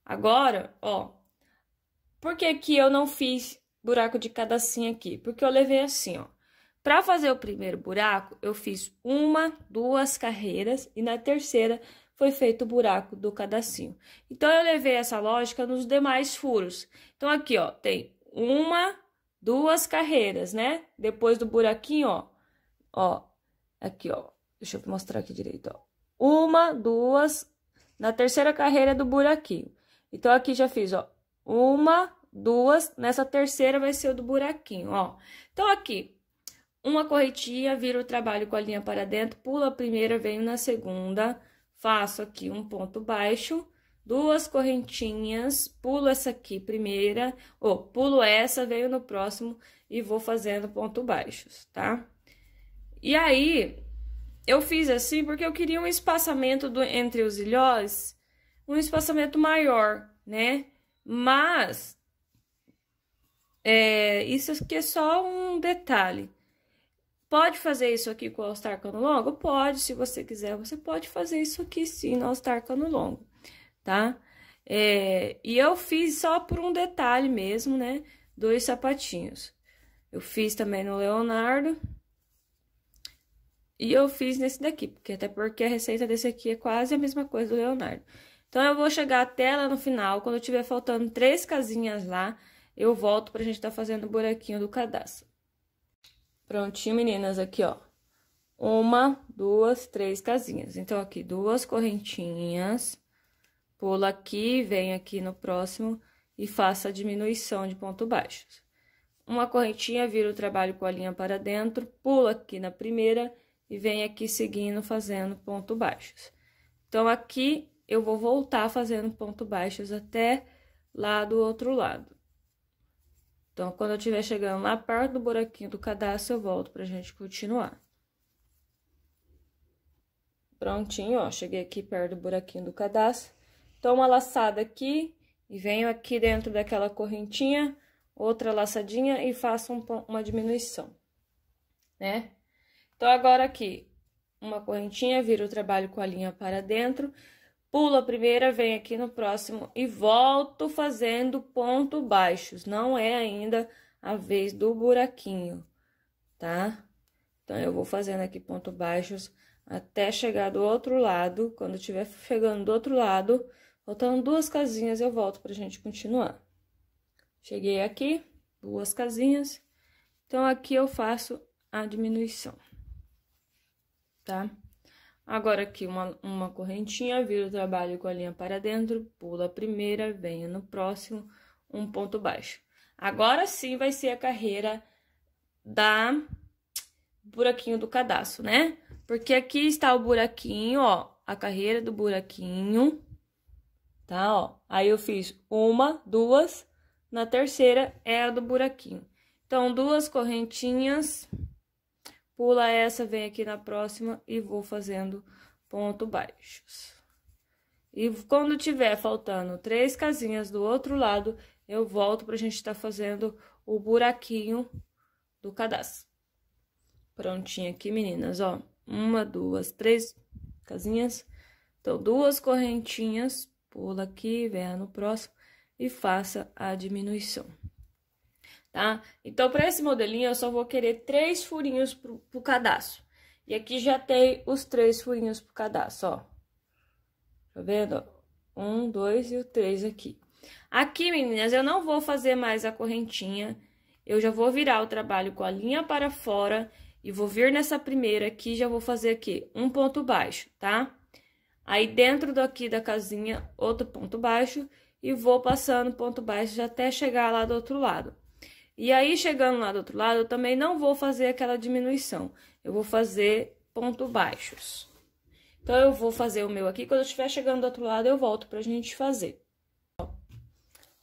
Speaker 1: Agora, ó, por que, que eu não fiz buraco de cadacinho aqui? Porque eu levei assim, ó. Para fazer o primeiro buraco, eu fiz uma, duas carreiras e na terceira foi feito o buraco do cadacinho. Então, eu levei essa lógica nos demais furos. Então, aqui, ó, tem uma, duas carreiras, né? Depois do buraquinho, ó, ó, aqui, ó, deixa eu mostrar aqui direito, ó. Uma, duas, na terceira carreira do buraquinho. Então, aqui já fiz, ó, uma, duas, nessa terceira vai ser o do buraquinho, ó. Então, aqui, uma corretinha, viro o trabalho com a linha para dentro, pulo a primeira, venho na segunda, faço aqui um ponto baixo, duas correntinhas, pulo essa aqui primeira, ou pulo essa, venho no próximo e vou fazendo ponto baixos, tá? E aí, eu fiz assim porque eu queria um espaçamento do, entre os ilhós, um espaçamento maior, né? Mas é, isso aqui é só um detalhe. Pode fazer isso aqui com o All-Star Cano Longo? Pode, se você quiser, você pode fazer isso aqui sim no All-Star Cano Longo, tá? É, e eu fiz só por um detalhe mesmo, né? Dois sapatinhos. Eu fiz também no Leonardo. E eu fiz nesse daqui, porque até porque a receita desse aqui é quase a mesma coisa do Leonardo. Então, eu vou chegar até lá no final. Quando eu tiver faltando três casinhas lá, eu volto pra gente tá fazendo o buraquinho do cadastro. Prontinho, meninas, aqui, ó. Uma, duas, três casinhas. Então, aqui, duas correntinhas. Pulo aqui, venho aqui no próximo e faço a diminuição de ponto baixo. Uma correntinha, vira o trabalho com a linha para dentro, pulo aqui na primeira e venho aqui seguindo fazendo ponto baixos. Então, aqui eu vou voltar fazendo ponto baixos até lá do outro lado. Então, quando eu estiver chegando lá perto do buraquinho do cadastro, eu volto pra gente continuar. Prontinho, ó, cheguei aqui perto do buraquinho do cadastro. Então, uma laçada aqui e venho aqui dentro daquela correntinha, outra laçadinha e faço um, uma diminuição, né? Então, agora aqui, uma correntinha, viro o trabalho com a linha para dentro Pulo a primeira, venho aqui no próximo e volto fazendo ponto baixos. Não é ainda a vez do buraquinho, tá? Então, eu vou fazendo aqui ponto baixos até chegar do outro lado. Quando estiver chegando do outro lado, faltando duas casinhas, eu volto pra gente continuar. Cheguei aqui, duas casinhas. Então, aqui eu faço a diminuição, tá? Agora aqui uma, uma correntinha, vira o trabalho com a linha para dentro, pula a primeira, venho no próximo, um ponto baixo. Agora sim vai ser a carreira da buraquinho do cadastro, né? Porque aqui está o buraquinho, ó, a carreira do buraquinho, tá, ó. Aí eu fiz uma, duas, na terceira é a do buraquinho. Então, duas correntinhas, Pula essa, vem aqui na próxima e vou fazendo ponto baixos. E quando tiver faltando três casinhas do outro lado, eu volto pra gente estar tá fazendo o buraquinho do cadastro. Prontinho aqui, meninas, ó. Uma, duas, três casinhas. Então, duas correntinhas, pula aqui, venha no próximo e faça a diminuição tá? Então, para esse modelinho, eu só vou querer três furinhos pro, pro cadastro. E aqui já tem os três furinhos pro cadastro, ó. Tá vendo? Um, dois e o três aqui. Aqui, meninas, eu não vou fazer mais a correntinha. Eu já vou virar o trabalho com a linha para fora e vou vir nessa primeira aqui, já vou fazer aqui um ponto baixo, tá? Aí, dentro daqui da casinha, outro ponto baixo e vou passando ponto baixo até chegar lá do outro lado. E aí, chegando lá do outro lado, eu também não vou fazer aquela diminuição. Eu vou fazer ponto baixos. Então, eu vou fazer o meu aqui. Quando eu estiver chegando do outro lado, eu volto pra gente fazer. Ó,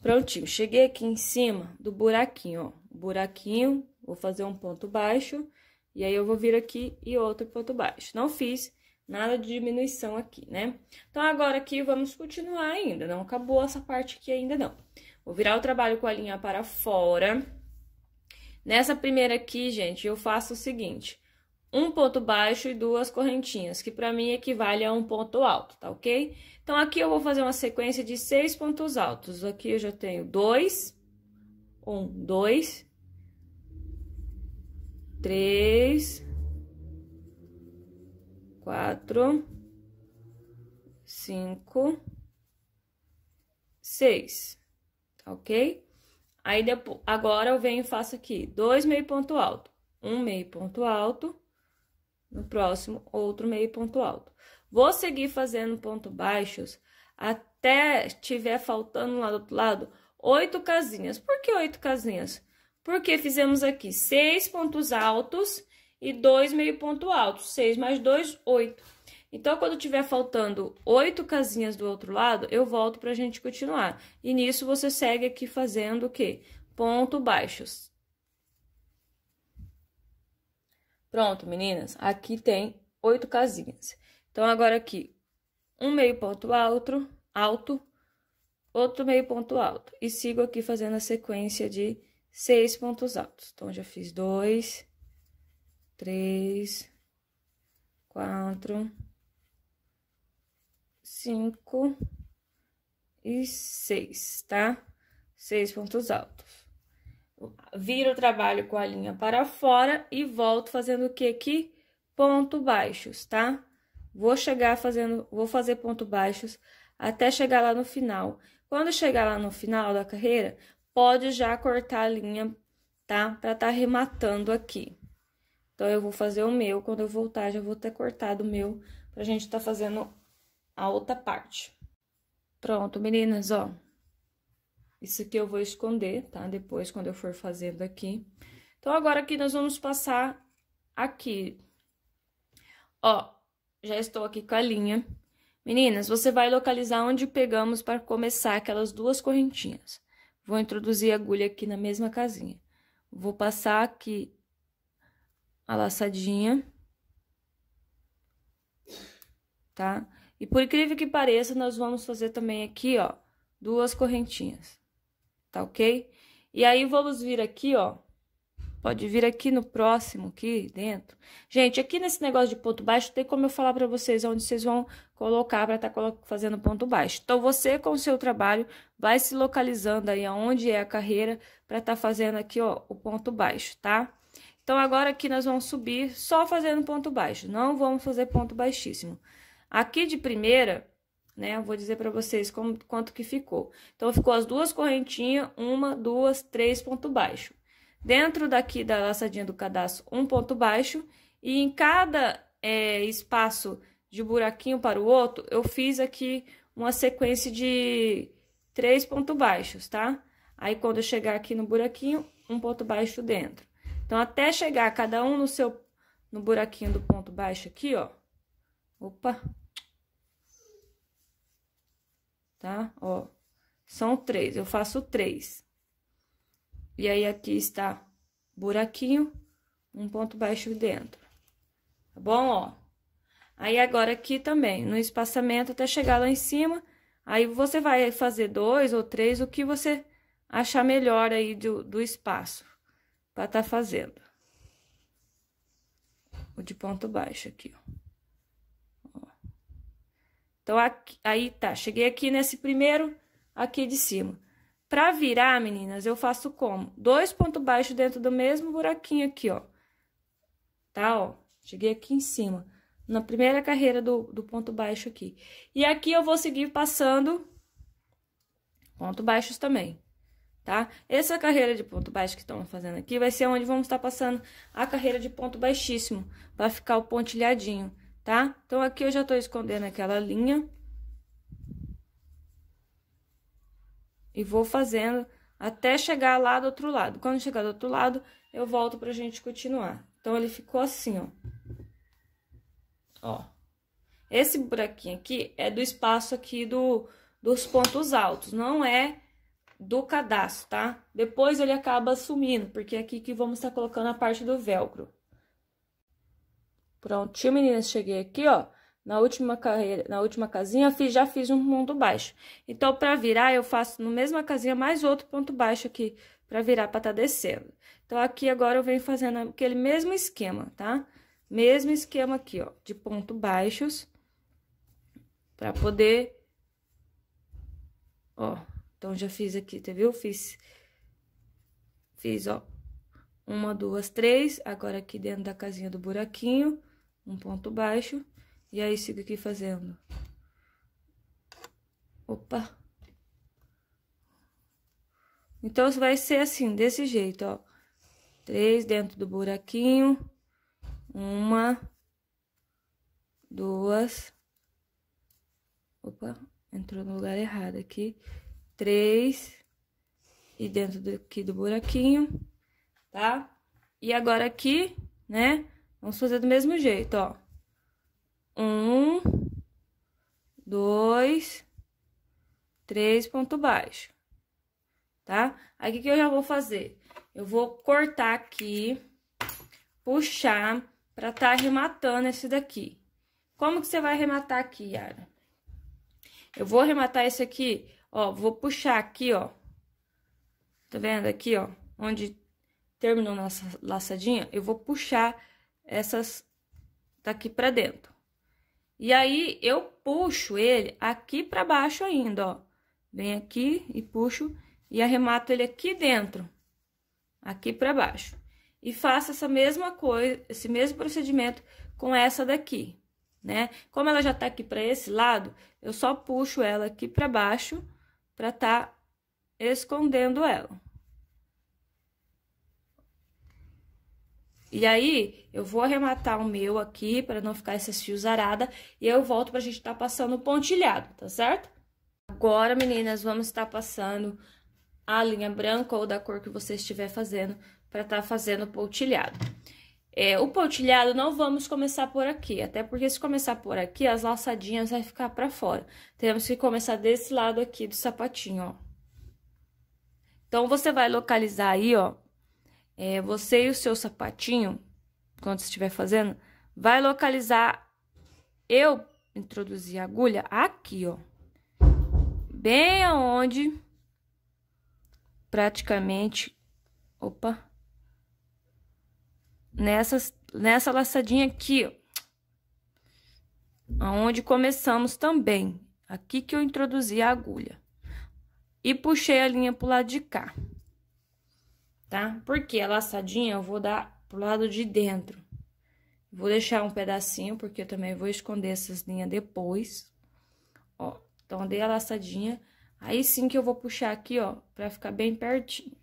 Speaker 1: prontinho. Cheguei aqui em cima do buraquinho, ó. Buraquinho, vou fazer um ponto baixo. E aí, eu vou vir aqui e outro ponto baixo. Não fiz nada de diminuição aqui, né? Então, agora aqui, vamos continuar ainda. Não acabou essa parte aqui ainda, não. Vou virar o trabalho com a linha para fora Nessa primeira aqui, gente, eu faço o seguinte. Um ponto baixo e duas correntinhas, que para mim equivale a um ponto alto, tá ok? Então, aqui eu vou fazer uma sequência de seis pontos altos. Aqui eu já tenho dois, um, dois, três, quatro, cinco, seis, tá ok? Aí depois, agora eu venho e faço aqui dois meio ponto alto, um meio ponto alto, no próximo outro meio ponto alto. Vou seguir fazendo ponto baixos até tiver faltando lá do outro lado oito casinhas. Por que oito casinhas? Porque fizemos aqui seis pontos altos e dois meio ponto alto, seis mais dois, oito. Então, quando tiver faltando oito casinhas do outro lado, eu volto para a gente continuar. E nisso, você segue aqui fazendo o quê? Ponto baixos. Pronto, meninas. Aqui tem oito casinhas. Então, agora aqui, um meio ponto alto, alto, outro meio ponto alto. E sigo aqui fazendo a sequência de seis pontos altos. Então, já fiz dois, três, quatro cinco e seis, tá? Seis pontos altos. Viro o trabalho com a linha para fora e volto fazendo o que aqui? Ponto baixos, tá? Vou chegar fazendo, vou fazer ponto baixos até chegar lá no final. Quando chegar lá no final da carreira, pode já cortar a linha, tá? Para tá rematando aqui. Então, eu vou fazer o meu, quando eu voltar, já vou ter cortado o meu, pra gente tá fazendo a outra parte. Pronto, meninas, ó. Isso aqui eu vou esconder, tá? Depois, quando eu for fazendo aqui. Então, agora aqui nós vamos passar aqui. Ó, já estou aqui com a linha. Meninas, você vai localizar onde pegamos para começar aquelas duas correntinhas. Vou introduzir a agulha aqui na mesma casinha. Vou passar aqui a laçadinha. Tá? E por incrível que pareça, nós vamos fazer também aqui, ó, duas correntinhas, tá ok? E aí, vamos vir aqui, ó, pode vir aqui no próximo, aqui dentro. Gente, aqui nesse negócio de ponto baixo, tem como eu falar pra vocês onde vocês vão colocar pra tá fazendo ponto baixo. Então, você com o seu trabalho vai se localizando aí aonde é a carreira pra tá fazendo aqui, ó, o ponto baixo, Tá? Então, agora aqui nós vamos subir só fazendo ponto baixo, não vamos fazer ponto baixíssimo. Aqui de primeira, né, eu vou dizer para vocês como, quanto que ficou. Então, ficou as duas correntinhas, uma, duas, três ponto baixo. Dentro daqui da laçadinha do cadastro, um ponto baixo. E em cada é, espaço de buraquinho para o outro, eu fiz aqui uma sequência de três pontos baixos, tá? Aí, quando eu chegar aqui no buraquinho, um ponto baixo dentro. Então, até chegar cada um no seu no buraquinho do ponto baixo aqui, ó, Opa! Tá? Ó, são três, eu faço três. E aí, aqui está buraquinho, um ponto baixo dentro. Tá bom, ó? Aí, agora aqui também, no espaçamento até chegar lá em cima. Aí, você vai fazer dois ou três, o que você achar melhor aí do, do espaço para tá fazendo. O de ponto baixo aqui, ó. Então, aqui, aí tá, cheguei aqui nesse primeiro aqui de cima. Pra virar, meninas, eu faço como? Dois pontos baixos dentro do mesmo buraquinho aqui, ó. Tá, ó? Cheguei aqui em cima, na primeira carreira do, do ponto baixo aqui. E aqui eu vou seguir passando pontos baixos também, tá? Essa carreira de ponto baixo que estamos fazendo aqui vai ser onde vamos estar passando a carreira de ponto baixíssimo, vai ficar o pontilhadinho tá? Então, aqui eu já tô escondendo aquela linha. E vou fazendo até chegar lá do outro lado. Quando chegar do outro lado, eu volto pra gente continuar. Então, ele ficou assim, ó. Ó. Esse buraquinho aqui é do espaço aqui do, dos pontos altos, não é do cadastro, tá? Depois ele acaba sumindo, porque é aqui que vamos estar tá colocando a parte do velcro. Prontinho, meninas, cheguei aqui, ó. Na última carreira, na última casinha, fiz, já fiz um ponto baixo. Então, para virar, eu faço no mesma casinha mais outro ponto baixo aqui, para virar para tá descendo. Então, aqui agora eu venho fazendo aquele mesmo esquema, tá? Mesmo esquema aqui, ó, de ponto baixos, para poder... Ó, então, já fiz aqui, tá viu? Fiz, fiz, ó, uma, duas, três, agora aqui dentro da casinha do buraquinho um ponto baixo, e aí sigo aqui fazendo. Opa! Então, vai ser assim, desse jeito, ó. Três dentro do buraquinho. Uma. Duas. Opa, entrou no lugar errado aqui. Três. E dentro do, aqui do buraquinho, tá? E agora aqui, né? Vamos fazer do mesmo jeito, ó. Um, dois, três ponto baixo, tá? Aí, o que eu já vou fazer? Eu vou cortar aqui, puxar pra tá arrematando esse daqui. Como que você vai arrematar aqui, Yara? Eu vou arrematar esse aqui, ó, vou puxar aqui, ó. Tá vendo aqui, ó? Onde terminou nossa laçadinha, eu vou puxar essas daqui para dentro. E aí, eu puxo ele aqui para baixo ainda, ó. Vem aqui e puxo e arremato ele aqui dentro, aqui para baixo. E faço essa mesma coisa, esse mesmo procedimento com essa daqui, né? Como ela já tá aqui para esse lado, eu só puxo ela aqui para baixo para tá escondendo ela. E aí, eu vou arrematar o meu aqui para não ficar esses fios arada e eu volto para a gente estar tá passando o pontilhado, tá certo? Agora, meninas, vamos estar passando a linha branca ou da cor que você estiver fazendo para estar tá fazendo o pontilhado. É, o pontilhado não vamos começar por aqui, até porque se começar por aqui, as laçadinhas vai ficar para fora. Temos que começar desse lado aqui do sapatinho, ó. Então, você vai localizar aí, ó, é, você e o seu sapatinho, quando estiver fazendo, vai localizar. Eu introduzi a agulha aqui, ó. Bem aonde praticamente. Opa! Nessas, nessa laçadinha aqui, ó. Aonde começamos também. Aqui que eu introduzi a agulha. E puxei a linha pro lado de cá tá? Porque a laçadinha eu vou dar pro lado de dentro. Vou deixar um pedacinho, porque eu também vou esconder essas linhas depois. Ó, então, dei a laçadinha. Aí sim que eu vou puxar aqui, ó, pra ficar bem pertinho.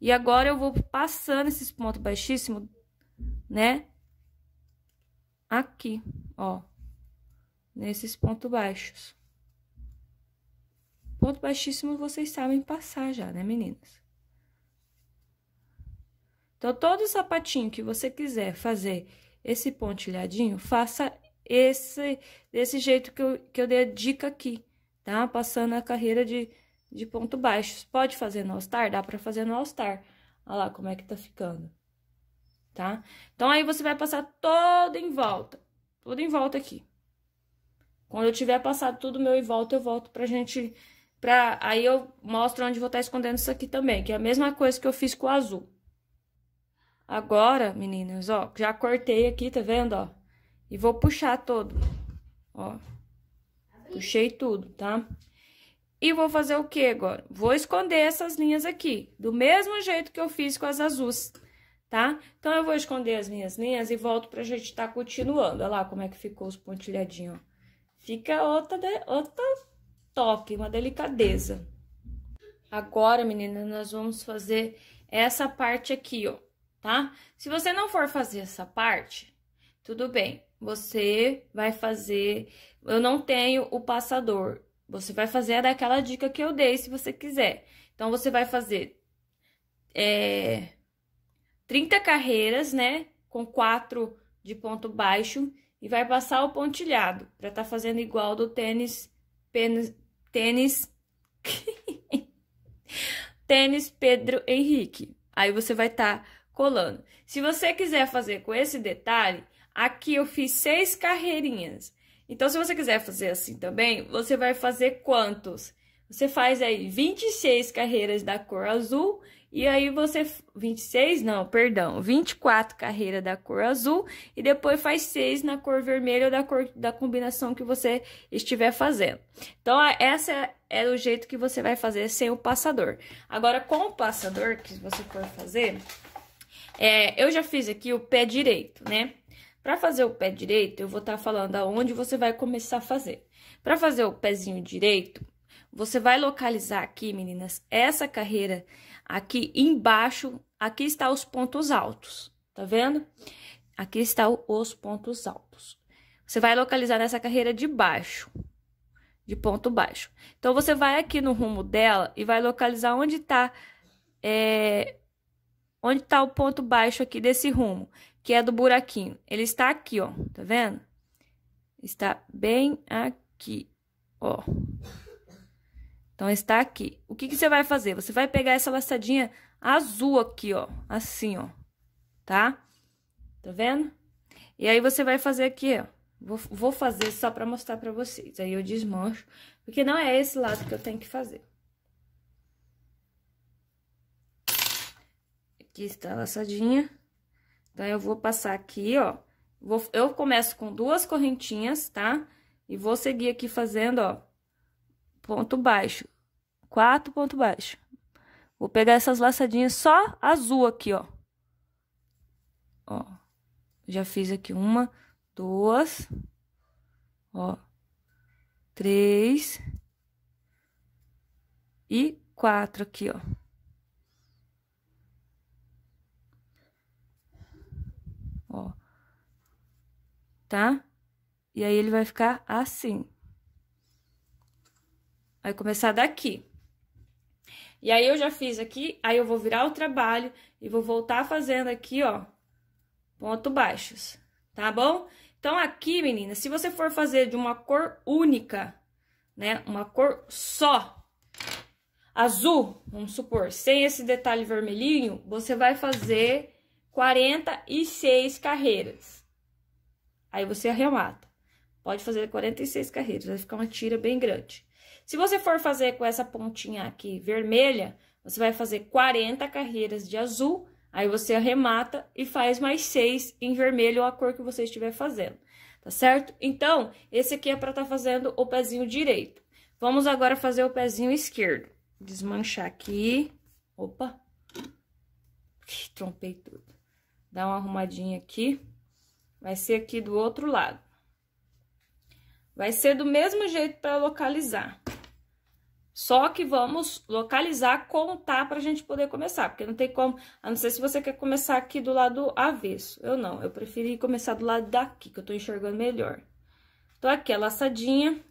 Speaker 1: E agora eu vou passando esses pontos baixíssimos, né? Aqui, ó. Nesses pontos baixos. Ponto baixíssimo vocês sabem passar já, né, meninas? Então, todo sapatinho que você quiser fazer esse pontilhadinho, faça esse desse jeito que eu, que eu dei a dica aqui, tá? Passando a carreira de, de ponto baixo. Pode fazer no all-star? Dá pra fazer no all-star. Olha lá como é que tá ficando, tá? Então, aí você vai passar toda em volta, tudo em volta aqui. Quando eu tiver passado tudo meu em volta, eu volto pra gente... Pra, aí eu mostro onde vou estar tá escondendo isso aqui também, que é a mesma coisa que eu fiz com o azul. Agora, meninas, ó, já cortei aqui, tá vendo, ó? E vou puxar todo, ó. Puxei tudo, tá? E vou fazer o que agora? Vou esconder essas linhas aqui, do mesmo jeito que eu fiz com as azuis, tá? Então, eu vou esconder as minhas linhas e volto pra gente tá continuando. Olha lá como é que ficou os pontilhadinhos, ó. Fica outra, de... outra toque, uma delicadeza. Agora, meninas, nós vamos fazer essa parte aqui, ó tá? Se você não for fazer essa parte, tudo bem. Você vai fazer. Eu não tenho o passador. Você vai fazer é daquela dica que eu dei, se você quiser. Então, você vai fazer é, 30 carreiras, né? Com quatro de ponto baixo e vai passar o pontilhado para estar tá fazendo igual do tênis tênis tênis Pedro Henrique. Aí você vai estar tá colando. Se você quiser fazer com esse detalhe, aqui eu fiz seis carreirinhas. Então, se você quiser fazer assim também, você vai fazer quantos? Você faz aí 26 carreiras da cor azul e aí você 26 não, perdão, 24 carreiras da cor azul e depois faz 6 na cor vermelha ou da cor da combinação que você estiver fazendo. Então essa é, é o jeito que você vai fazer sem o passador. Agora com o passador que você for fazer, é, eu já fiz aqui o pé direito, né? Para fazer o pé direito, eu vou estar tá falando aonde você vai começar a fazer. Para fazer o pezinho direito, você vai localizar aqui, meninas, essa carreira aqui embaixo, aqui está os pontos altos, tá vendo? Aqui está os pontos altos. Você vai localizar nessa carreira de baixo, de ponto baixo. Então, você vai aqui no rumo dela e vai localizar onde está é, Onde está o ponto baixo aqui desse rumo, que é do buraquinho? Ele está aqui, ó, tá vendo? Está bem aqui, ó. Então, está aqui. O que, que você vai fazer? Você vai pegar essa laçadinha azul aqui, ó, assim, ó, tá? Tá vendo? E aí, você vai fazer aqui, ó. Vou, vou fazer só pra mostrar pra vocês. Aí, eu desmancho, porque não é esse lado que eu tenho que fazer. aqui está laçadinha. Então, eu vou passar aqui, ó. Vou, eu começo com duas correntinhas, tá? E vou seguir aqui fazendo, ó, ponto baixo. Quatro ponto baixo. Vou pegar essas laçadinhas só azul aqui, ó. Ó. Já fiz aqui uma, duas, ó, três e quatro aqui, ó. tá? E aí ele vai ficar assim. Vai começar daqui. E aí eu já fiz aqui, aí eu vou virar o trabalho e vou voltar fazendo aqui, ó, ponto baixos, tá bom? Então aqui, menina, se você for fazer de uma cor única, né, uma cor só, azul, vamos supor, sem esse detalhe vermelhinho, você vai fazer 46 carreiras. Aí você arremata. Pode fazer 46 carreiras, vai ficar uma tira bem grande. Se você for fazer com essa pontinha aqui vermelha, você vai fazer 40 carreiras de azul, aí você arremata e faz mais 6 em vermelho, a cor que você estiver fazendo, tá certo? Então, esse aqui é para estar tá fazendo o pezinho direito. Vamos agora fazer o pezinho esquerdo. Desmanchar aqui. Opa! Trompei tudo. Dá uma arrumadinha aqui. Vai ser aqui do outro lado. Vai ser do mesmo jeito para localizar. Só que vamos localizar contar para a gente poder começar, porque não tem como... A não ser se você quer começar aqui do lado avesso. Eu não, eu preferi começar do lado daqui, que eu estou enxergando melhor. Então, aqui a laçadinha,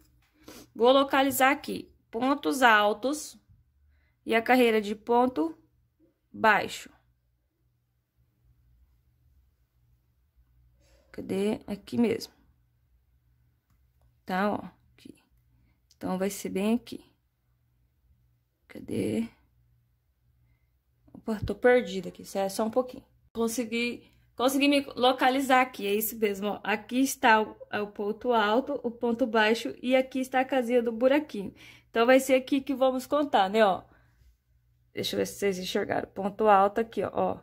Speaker 1: vou localizar aqui pontos altos e a carreira de ponto baixo. Cadê? Aqui mesmo. Tá, ó. Aqui. Então, vai ser bem aqui. Cadê? Opa, tô perdida aqui. Só, é só um pouquinho. Consegui, consegui me localizar aqui. É isso mesmo, ó. Aqui está o, é o ponto alto, o ponto baixo e aqui está a casinha do buraquinho. Então, vai ser aqui que vamos contar, né, ó. Deixa eu ver se vocês enxergaram. Ponto alto aqui, ó.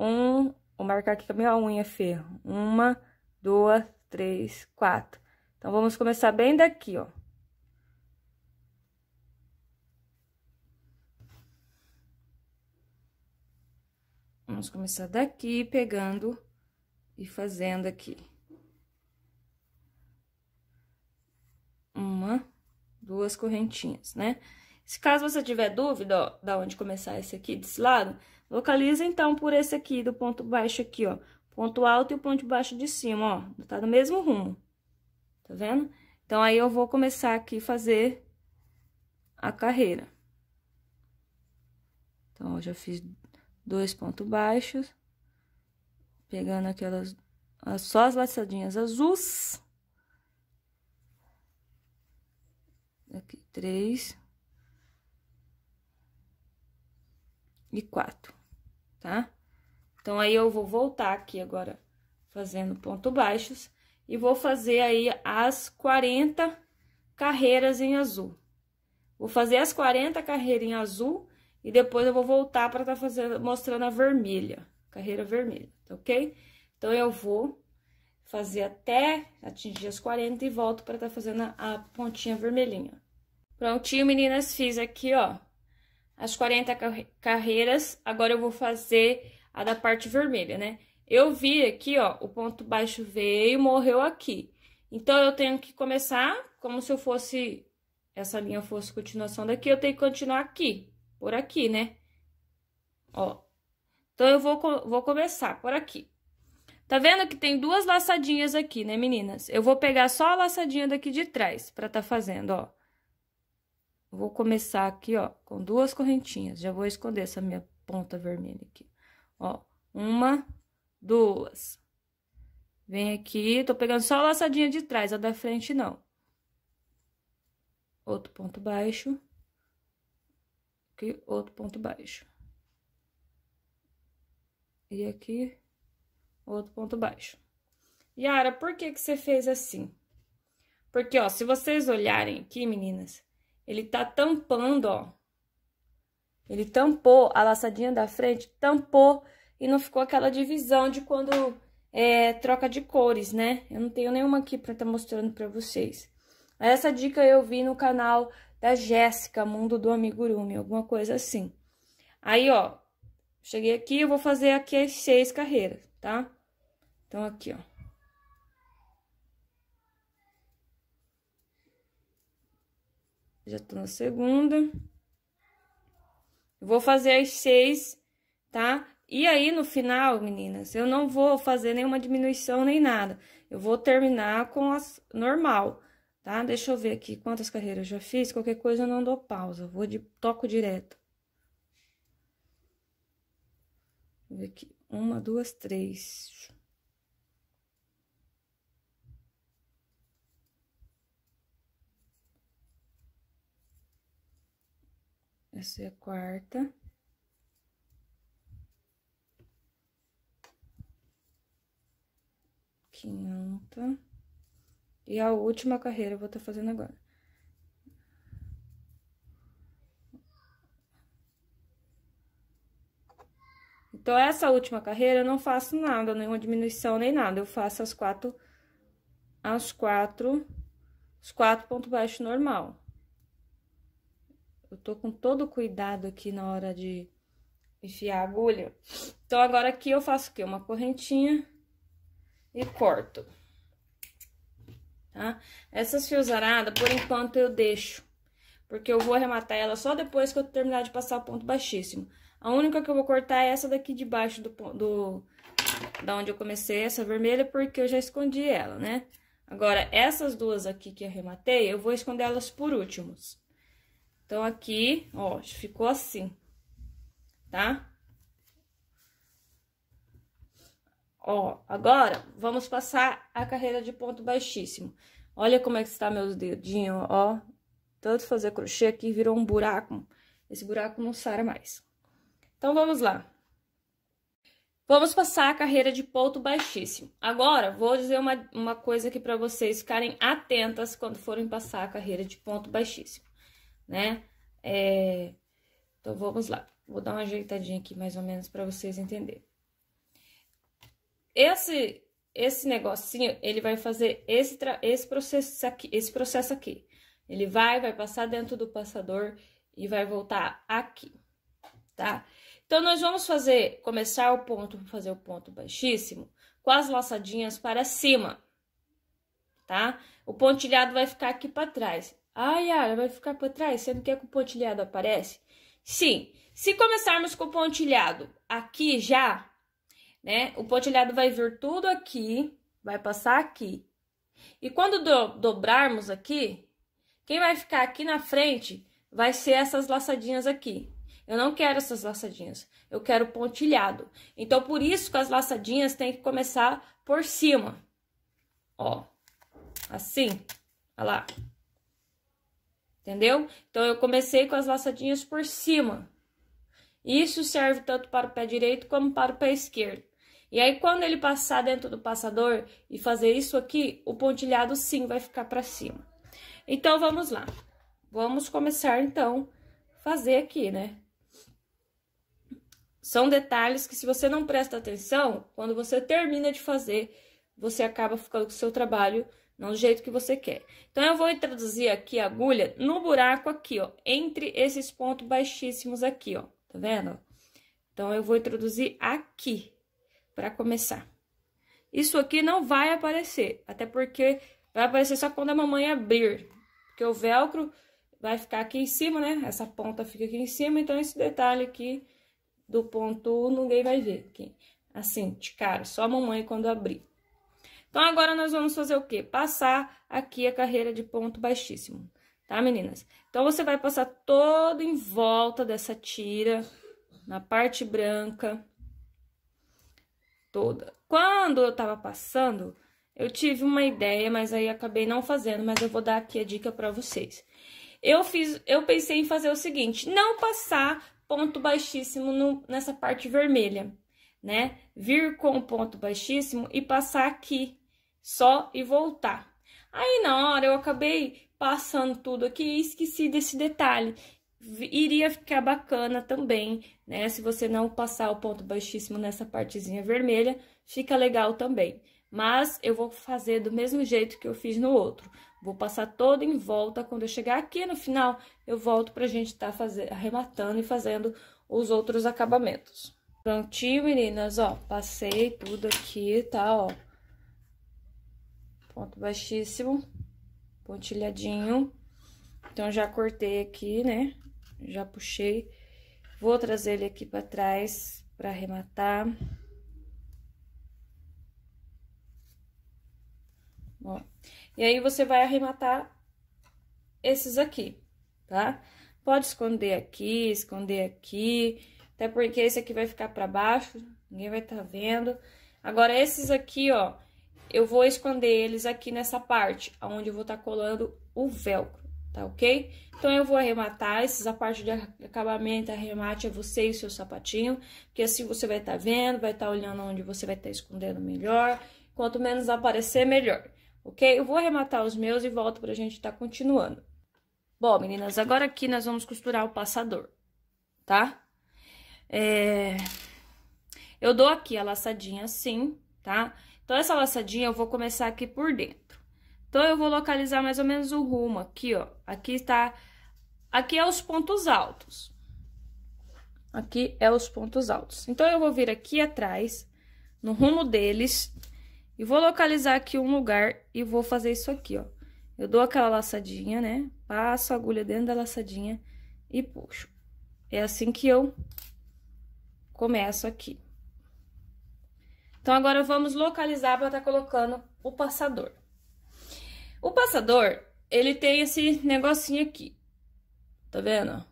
Speaker 1: Um, Vou marcar aqui com a minha unha ferro. Uma, duas, três, quatro. Então, vamos começar bem daqui, ó. Vamos começar daqui, pegando e fazendo aqui. Uma, duas correntinhas, né? Se caso você tiver dúvida, ó, da onde começar esse aqui, desse lado, Localiza, então, por esse aqui, do ponto baixo aqui, ó. Ponto alto e o ponto baixo de cima, ó. Tá no mesmo rumo. Tá vendo? Então, aí eu vou começar aqui fazer a carreira. Então, eu já fiz dois pontos baixos. Pegando aquelas... Só as laçadinhas azuis. Aqui, três... e quatro, tá? Então, aí eu vou voltar aqui agora, fazendo ponto baixos, e vou fazer aí as 40 carreiras em azul. Vou fazer as 40 carreiras em azul e depois eu vou voltar para tá fazendo, mostrando a vermelha, carreira vermelha, tá ok? Então, eu vou fazer até atingir as 40 e volto para tá fazendo a pontinha vermelhinha. Prontinho, meninas, fiz aqui, ó, as 40 carreiras, agora eu vou fazer a da parte vermelha, né? Eu vi aqui, ó, o ponto baixo veio, morreu aqui. Então, eu tenho que começar como se eu fosse... Essa linha fosse continuação daqui, eu tenho que continuar aqui, por aqui, né? Ó. Então, eu vou, vou começar por aqui. Tá vendo que tem duas laçadinhas aqui, né, meninas? Eu vou pegar só a laçadinha daqui de trás pra tá fazendo, ó. Vou começar aqui, ó, com duas correntinhas. Já vou esconder essa minha ponta vermelha aqui. Ó, uma, duas. Vem aqui, tô pegando só a laçadinha de trás, a da frente não. Outro ponto baixo. Aqui, outro ponto baixo. E aqui, outro ponto baixo. Yara, por que que você fez assim? Porque, ó, se vocês olharem aqui, meninas... Ele tá tampando, ó. Ele tampou a laçadinha da frente, tampou e não ficou aquela divisão de quando é, troca de cores, né? Eu não tenho nenhuma aqui pra estar tá mostrando pra vocês. Essa dica eu vi no canal da Jéssica, Mundo do Amigurumi, alguma coisa assim. Aí, ó, cheguei aqui, eu vou fazer aqui as seis carreiras, tá? Então, aqui, ó. Já tô na segunda. Vou fazer as seis, tá? E aí, no final, meninas, eu não vou fazer nenhuma diminuição nem nada. Eu vou terminar com as normal, tá? Deixa eu ver aqui quantas carreiras eu já fiz. Qualquer coisa eu não dou pausa. Vou de toco direto. Aqui. Uma, duas, três. Essa é a quarta. Quinta. E a última carreira eu vou estar tá fazendo agora. Então, essa última carreira eu não faço nada, nenhuma diminuição, nem nada. Eu faço as quatro, as quatro, os quatro pontos baixos normal tô com todo cuidado aqui na hora de enfiar a agulha. Então, agora aqui eu faço o quê? Uma correntinha e corto. Tá? Essas fios arada, por enquanto, eu deixo. Porque eu vou arrematar ela só depois que eu terminar de passar o ponto baixíssimo. A única que eu vou cortar é essa daqui de baixo do, do da onde eu comecei, essa vermelha, porque eu já escondi ela, né? Agora, essas duas aqui que arrematei, eu vou esconder elas por últimos. Então, aqui, ó, ficou assim, tá? Ó, agora, vamos passar a carreira de ponto baixíssimo. Olha como é que está meus dedinhos, ó. Tanto fazer crochê aqui virou um buraco. Esse buraco não sara mais. Então, vamos lá. Vamos passar a carreira de ponto baixíssimo. Agora, vou dizer uma, uma coisa aqui para vocês ficarem atentas quando forem passar a carreira de ponto baixíssimo né? É... Então vamos lá. Vou dar uma ajeitadinha aqui mais ou menos para vocês entenderem. Esse esse negocinho, ele vai fazer esse, esse processo aqui, esse processo aqui. Ele vai, vai passar dentro do passador e vai voltar aqui, tá? Então, nós vamos fazer, começar o ponto, fazer o ponto baixíssimo, com as laçadinhas para cima, tá? O pontilhado vai ficar aqui para trás. Ah, Yara, vai ficar para trás, sendo que é com o pontilhado aparece? Sim, se começarmos com o pontilhado aqui já, né? O pontilhado vai vir tudo aqui, vai passar aqui. E quando do, dobrarmos aqui, quem vai ficar aqui na frente vai ser essas laçadinhas aqui. Eu não quero essas laçadinhas, eu quero pontilhado. Então, por isso que as laçadinhas têm que começar por cima. Ó, assim, olha lá. Entendeu? Então, eu comecei com as laçadinhas por cima. Isso serve tanto para o pé direito como para o pé esquerdo. E aí, quando ele passar dentro do passador e fazer isso aqui, o pontilhado sim vai ficar para cima. Então, vamos lá. Vamos começar, então, fazer aqui, né? São detalhes que se você não presta atenção, quando você termina de fazer, você acaba ficando com o seu trabalho não do jeito que você quer. Então, eu vou introduzir aqui a agulha no buraco aqui, ó, entre esses pontos baixíssimos aqui, ó, tá vendo? Então, eu vou introduzir aqui, para começar. Isso aqui não vai aparecer, até porque vai aparecer só quando a mamãe abrir, porque o velcro vai ficar aqui em cima, né? Essa ponta fica aqui em cima, então esse detalhe aqui do ponto ninguém vai ver, aqui. assim, de cara, só a mamãe quando abrir. Então, agora nós vamos fazer o quê? Passar aqui a carreira de ponto baixíssimo, tá, meninas? Então, você vai passar todo em volta dessa tira, na parte branca, toda. Quando eu tava passando, eu tive uma ideia, mas aí acabei não fazendo, mas eu vou dar aqui a dica pra vocês. Eu fiz, eu pensei em fazer o seguinte, não passar ponto baixíssimo no, nessa parte vermelha, né? Vir com ponto baixíssimo e passar aqui, só e voltar. Aí na hora eu acabei passando tudo aqui e esqueci desse detalhe. Iria ficar bacana também, né? Se você não passar o ponto baixíssimo nessa partezinha vermelha, fica legal também. Mas eu vou fazer do mesmo jeito que eu fiz no outro. Vou passar toda em volta, quando eu chegar aqui no final, eu volto pra gente tá fazer, arrematando e fazendo os outros acabamentos. Prontinho, meninas, ó, passei tudo aqui, tá, ó ponto baixíssimo, pontilhadinho. Então, já cortei aqui, né? Já puxei. Vou trazer ele aqui pra trás pra arrematar. Ó. E aí, você vai arrematar esses aqui, tá? Pode esconder aqui, esconder aqui, até porque esse aqui vai ficar pra baixo, ninguém vai tá vendo. Agora, esses aqui, ó, eu vou esconder eles aqui nessa parte, onde eu vou estar tá colando o velcro, tá ok? Então, eu vou arrematar, esses a parte de acabamento, arremate é você e o seu sapatinho, que assim você vai estar tá vendo, vai estar tá olhando onde você vai estar tá escondendo melhor, quanto menos aparecer, melhor, ok? Eu vou arrematar os meus e volto pra gente estar tá continuando. Bom, meninas, agora aqui nós vamos costurar o passador, tá? É... Eu dou aqui a laçadinha assim, tá? Tá? Então, essa laçadinha eu vou começar aqui por dentro. Então, eu vou localizar mais ou menos o rumo aqui, ó. Aqui está... Aqui é os pontos altos. Aqui é os pontos altos. Então, eu vou vir aqui atrás, no rumo deles, e vou localizar aqui um lugar e vou fazer isso aqui, ó. Eu dou aquela laçadinha, né? Passo a agulha dentro da laçadinha e puxo. É assim que eu começo aqui. Então, agora vamos localizar para estar tá colocando o passador. O passador, ele tem esse negocinho aqui. Tá vendo?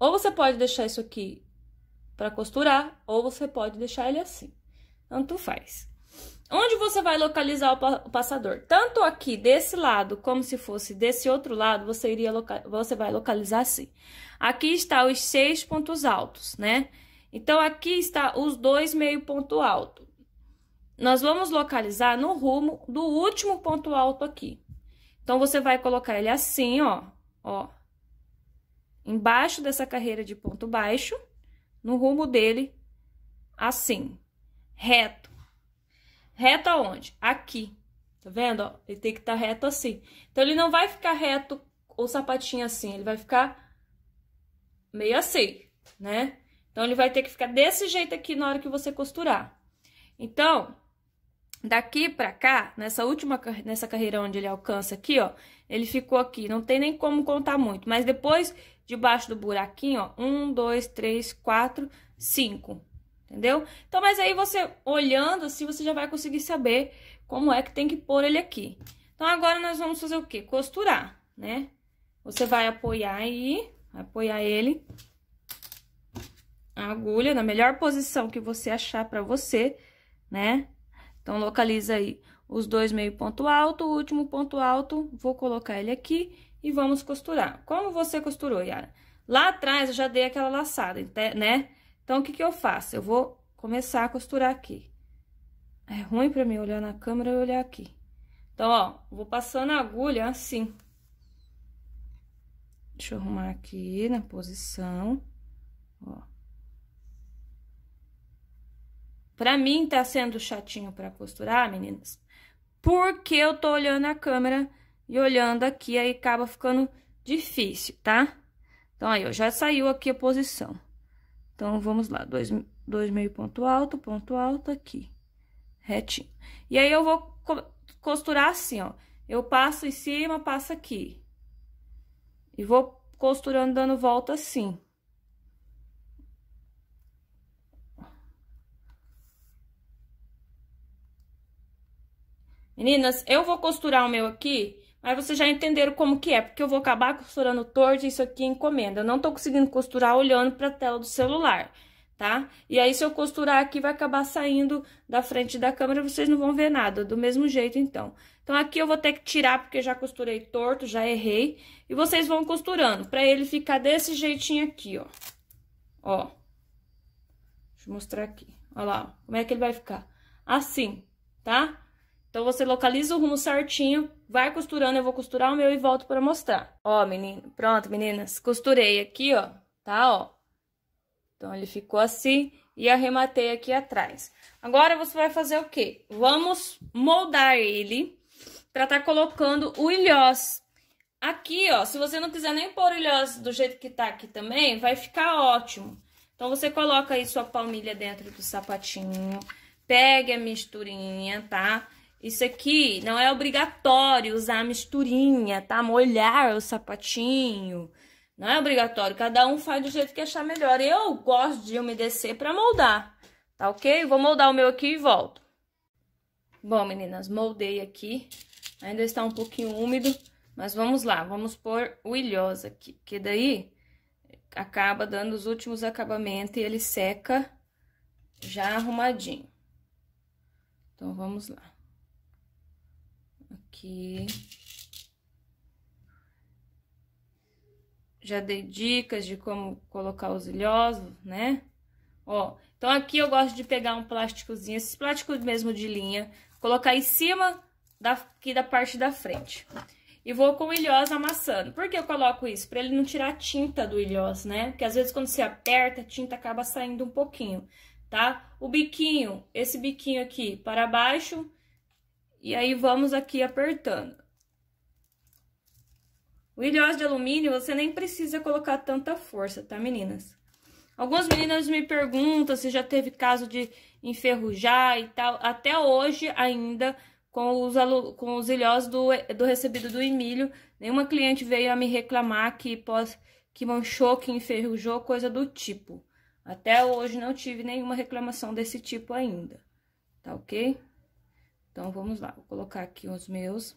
Speaker 1: Ou você pode deixar isso aqui para costurar, ou você pode deixar ele assim. Tanto faz. Onde você vai localizar o, pa o passador? Tanto aqui desse lado, como se fosse desse outro lado, você, iria você vai localizar assim. Aqui está os seis pontos altos, né? Então, aqui está os dois meio ponto alto nós vamos localizar no rumo do último ponto alto aqui. Então, você vai colocar ele assim, ó, ó, embaixo dessa carreira de ponto baixo, no rumo dele, assim, reto. Reto aonde? Aqui, tá vendo? Ó, ele tem que estar tá reto assim. Então, ele não vai ficar reto o sapatinho assim, ele vai ficar meio assim, né? Então, ele vai ter que ficar desse jeito aqui na hora que você costurar. Então, Daqui para cá, nessa última nessa carreira onde ele alcança aqui, ó, ele ficou aqui, não tem nem como contar muito, mas depois debaixo do buraquinho, ó, um, dois, três, quatro, cinco, entendeu? Então, mas aí você olhando assim, você já vai conseguir saber como é que tem que pôr ele aqui. Então, agora nós vamos fazer o quê? Costurar, né? Você vai apoiar aí, apoiar ele, a agulha na melhor posição que você achar pra você, né? Então, localiza aí os dois meio ponto alto, o último ponto alto, vou colocar ele aqui e vamos costurar. Como você costurou, Yara? Lá atrás, eu já dei aquela laçada, né? Então, o que que eu faço? Eu vou começar a costurar aqui. É ruim pra mim olhar na câmera e olhar aqui. Então, ó, vou passando a agulha assim. Deixa eu arrumar aqui na posição, ó. Para mim tá sendo chatinho para costurar, meninas, porque eu tô olhando a câmera e olhando aqui, aí acaba ficando difícil, tá? Então, aí, ó, já saiu aqui a posição. Então, vamos lá, dois, dois meio ponto alto, ponto alto aqui, retinho. E aí, eu vou co costurar assim, ó, eu passo em cima, passo aqui. E vou costurando dando volta assim. Meninas, eu vou costurar o meu aqui, mas vocês já entenderam como que é, porque eu vou acabar costurando torto e isso aqui é encomenda. Eu não tô conseguindo costurar olhando pra tela do celular, tá? E aí, se eu costurar aqui, vai acabar saindo da frente da câmera, vocês não vão ver nada, do mesmo jeito, então. Então, aqui eu vou ter que tirar, porque já costurei torto, já errei, e vocês vão costurando, pra ele ficar desse jeitinho aqui, ó. Ó. Deixa eu mostrar aqui. Olha lá, como é que ele vai ficar. Assim, tá? Tá? Então, você localiza o rumo certinho, vai costurando, eu vou costurar o meu e volto para mostrar. Ó, menino, pronto, meninas, costurei aqui, ó, tá, ó. Então, ele ficou assim e arrematei aqui atrás. Agora, você vai fazer o quê? Vamos moldar ele para estar tá colocando o ilhós. Aqui, ó, se você não quiser nem pôr o ilhós do jeito que tá aqui também, vai ficar ótimo. Então, você coloca aí sua palmilha dentro do sapatinho, pegue a misturinha, tá? Isso aqui não é obrigatório usar a misturinha, tá? Molhar o sapatinho. Não é obrigatório, cada um faz do jeito que achar melhor. Eu gosto de umedecer para moldar, tá ok? Vou moldar o meu aqui e volto. Bom, meninas, moldei aqui. Ainda está um pouquinho úmido, mas vamos lá. Vamos pôr o ilhosa aqui, que daí acaba dando os últimos acabamentos e ele seca já arrumadinho. Então, vamos lá aqui. Já dei dicas de como colocar os ilhosos, né? Ó, então aqui eu gosto de pegar um plásticozinho, esse plástico mesmo de linha, colocar em cima da, aqui da parte da frente. E vou com o ilhós amassando. Por que eu coloco isso? Pra ele não tirar a tinta do ilhós, né? Porque às vezes quando você aperta, a tinta acaba saindo um pouquinho, tá? O biquinho, esse biquinho aqui para baixo, e aí, vamos aqui apertando. O ilhós de alumínio, você nem precisa colocar tanta força, tá, meninas? Algumas meninas me perguntam se já teve caso de enferrujar e tal. Até hoje, ainda, com os, com os ilhós do, do recebido do Emílio, nenhuma cliente veio a me reclamar que, pós, que manchou, que enferrujou, coisa do tipo. Até hoje, não tive nenhuma reclamação desse tipo ainda, tá ok? Então, vamos lá, vou colocar aqui os meus.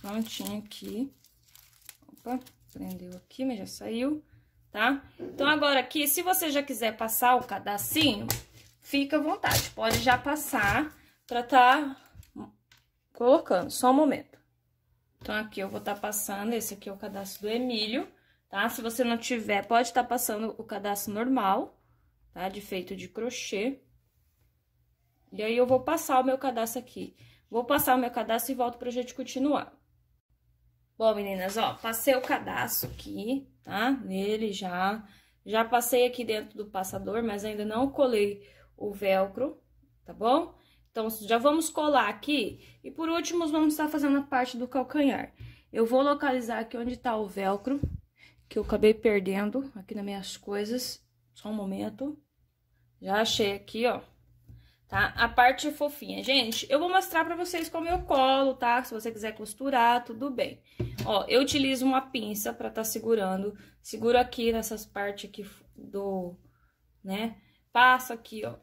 Speaker 1: prontinho então, aqui. Opa, prendeu aqui, mas já saiu, tá? Então, agora aqui, se você já quiser passar o cadacinho, fica à vontade. Pode já passar pra tá colocando, só um momento. Então, aqui eu vou estar tá passando, esse aqui é o cadastro do Emílio, tá? Se você não tiver, pode estar tá passando o cadastro normal, tá? De feito de crochê. E aí, eu vou passar o meu cadastro aqui. Vou passar o meu cadastro e volto pra gente continuar. Bom, meninas, ó, passei o cadastro aqui, tá? Nele já. Já passei aqui dentro do passador, mas ainda não colei o velcro, tá bom? Então, já vamos colar aqui. E por último, vamos estar fazendo a parte do calcanhar. Eu vou localizar aqui onde tá o velcro, que eu acabei perdendo aqui nas minhas coisas. Só um momento. Já achei aqui, ó tá? A parte fofinha. Gente, eu vou mostrar pra vocês como eu colo, tá? Se você quiser costurar, tudo bem. Ó, eu utilizo uma pinça pra tá segurando. Seguro aqui nessas partes aqui do, né? Passo aqui, ó,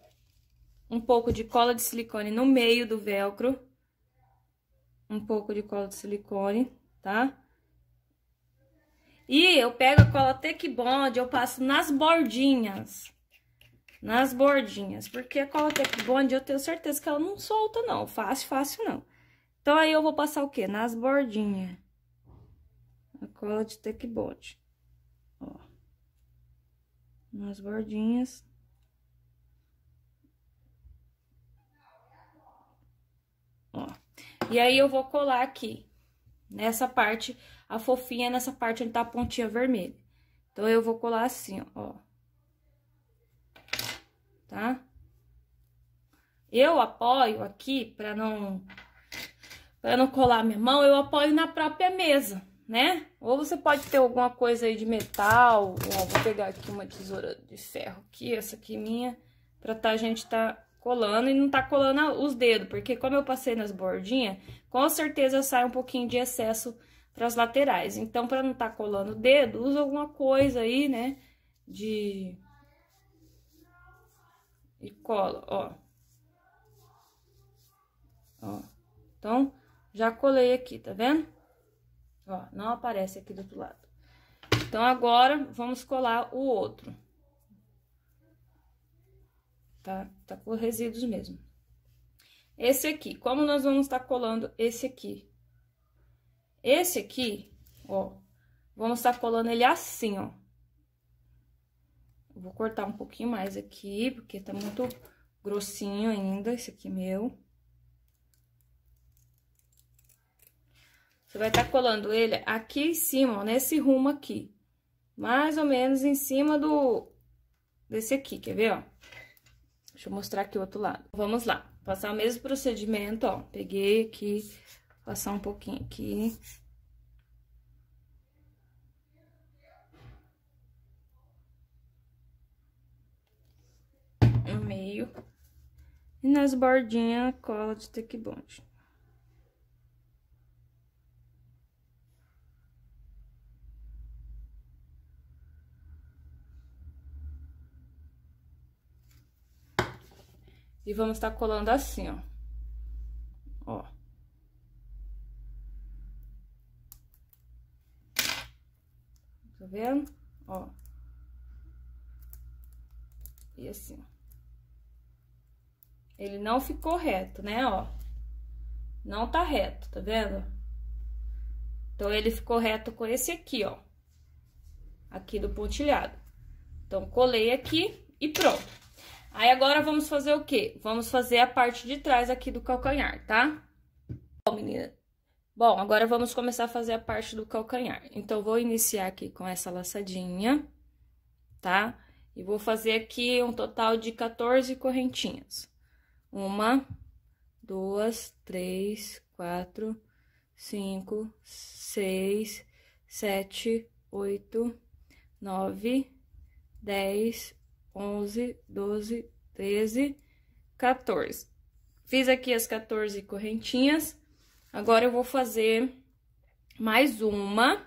Speaker 1: um pouco de cola de silicone no meio do velcro. Um pouco de cola de silicone, tá? E eu pego a cola Tech Bond, eu passo nas bordinhas nas bordinhas, porque a Tech Bond eu tenho certeza que ela não solta não, fácil, fácil não. Então, aí eu vou passar o quê? Nas bordinhas. A cola de Tech Bond, ó. Nas bordinhas. Ó. E aí eu vou colar aqui, nessa parte, a fofinha, nessa parte onde tá a pontinha vermelha. Então, eu vou colar assim, ó tá? Eu apoio aqui, para não para não colar minha mão, eu apoio na própria mesa, né? Ou você pode ter alguma coisa aí de metal, ó, vou pegar aqui uma tesoura de ferro aqui, essa aqui é minha, para tá, a gente tá colando e não tá colando os dedos, porque como eu passei nas bordinhas, com certeza sai um pouquinho de excesso para as laterais. Então, para não tá colando o dedo, usa alguma coisa aí, né, de e cola, ó. Ó. Então, já colei aqui, tá vendo? Ó, não aparece aqui do outro lado. Então, agora, vamos colar o outro. Tá? Tá com resíduos mesmo. Esse aqui, como nós vamos estar tá colando esse aqui? Esse aqui, ó, vamos estar tá colando ele assim, ó vou cortar um pouquinho mais aqui, porque tá muito grossinho ainda, esse aqui meu. Você vai estar tá colando ele aqui em cima, ó, nesse rumo aqui. Mais ou menos em cima do... desse aqui, quer ver, ó? Deixa eu mostrar aqui o outro lado. Vamos lá. Passar o mesmo procedimento, ó. Peguei aqui, passar um pouquinho aqui. meio. E nas bordinhas, cola de tecbond. E vamos estar tá colando assim, ó. Ó. Tá vendo? Ó. E assim, ó. Ele não ficou reto, né, ó. Não tá reto, tá vendo? Então, ele ficou reto com esse aqui, ó. Aqui do pontilhado. Então, colei aqui e pronto. Aí, agora, vamos fazer o quê? Vamos fazer a parte de trás aqui do calcanhar, tá? Bom, menina. Bom, agora vamos começar a fazer a parte do calcanhar. Então, vou iniciar aqui com essa laçadinha, tá? E vou fazer aqui um total de 14 correntinhas. Uma, duas, três, quatro, cinco, seis, sete, oito, nove, dez, onze, doze, treze, quatorze. Fiz aqui as 14 correntinhas. Agora, eu vou fazer mais uma.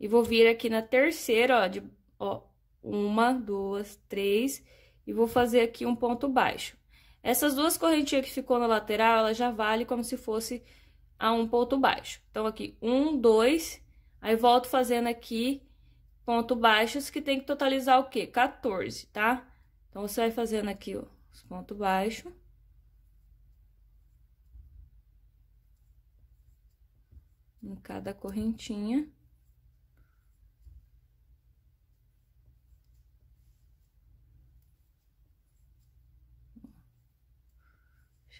Speaker 1: E vou vir aqui na terceira, ó, de, ó, uma, duas, três. E vou fazer aqui um ponto baixo. Essas duas correntinhas que ficou na lateral, ela já vale como se fosse a um ponto baixo. Então, aqui, um, dois, aí volto fazendo aqui ponto baixos, que tem que totalizar o quê? 14, tá? Então, você vai fazendo aqui, ó, os pontos baixos. Em cada correntinha.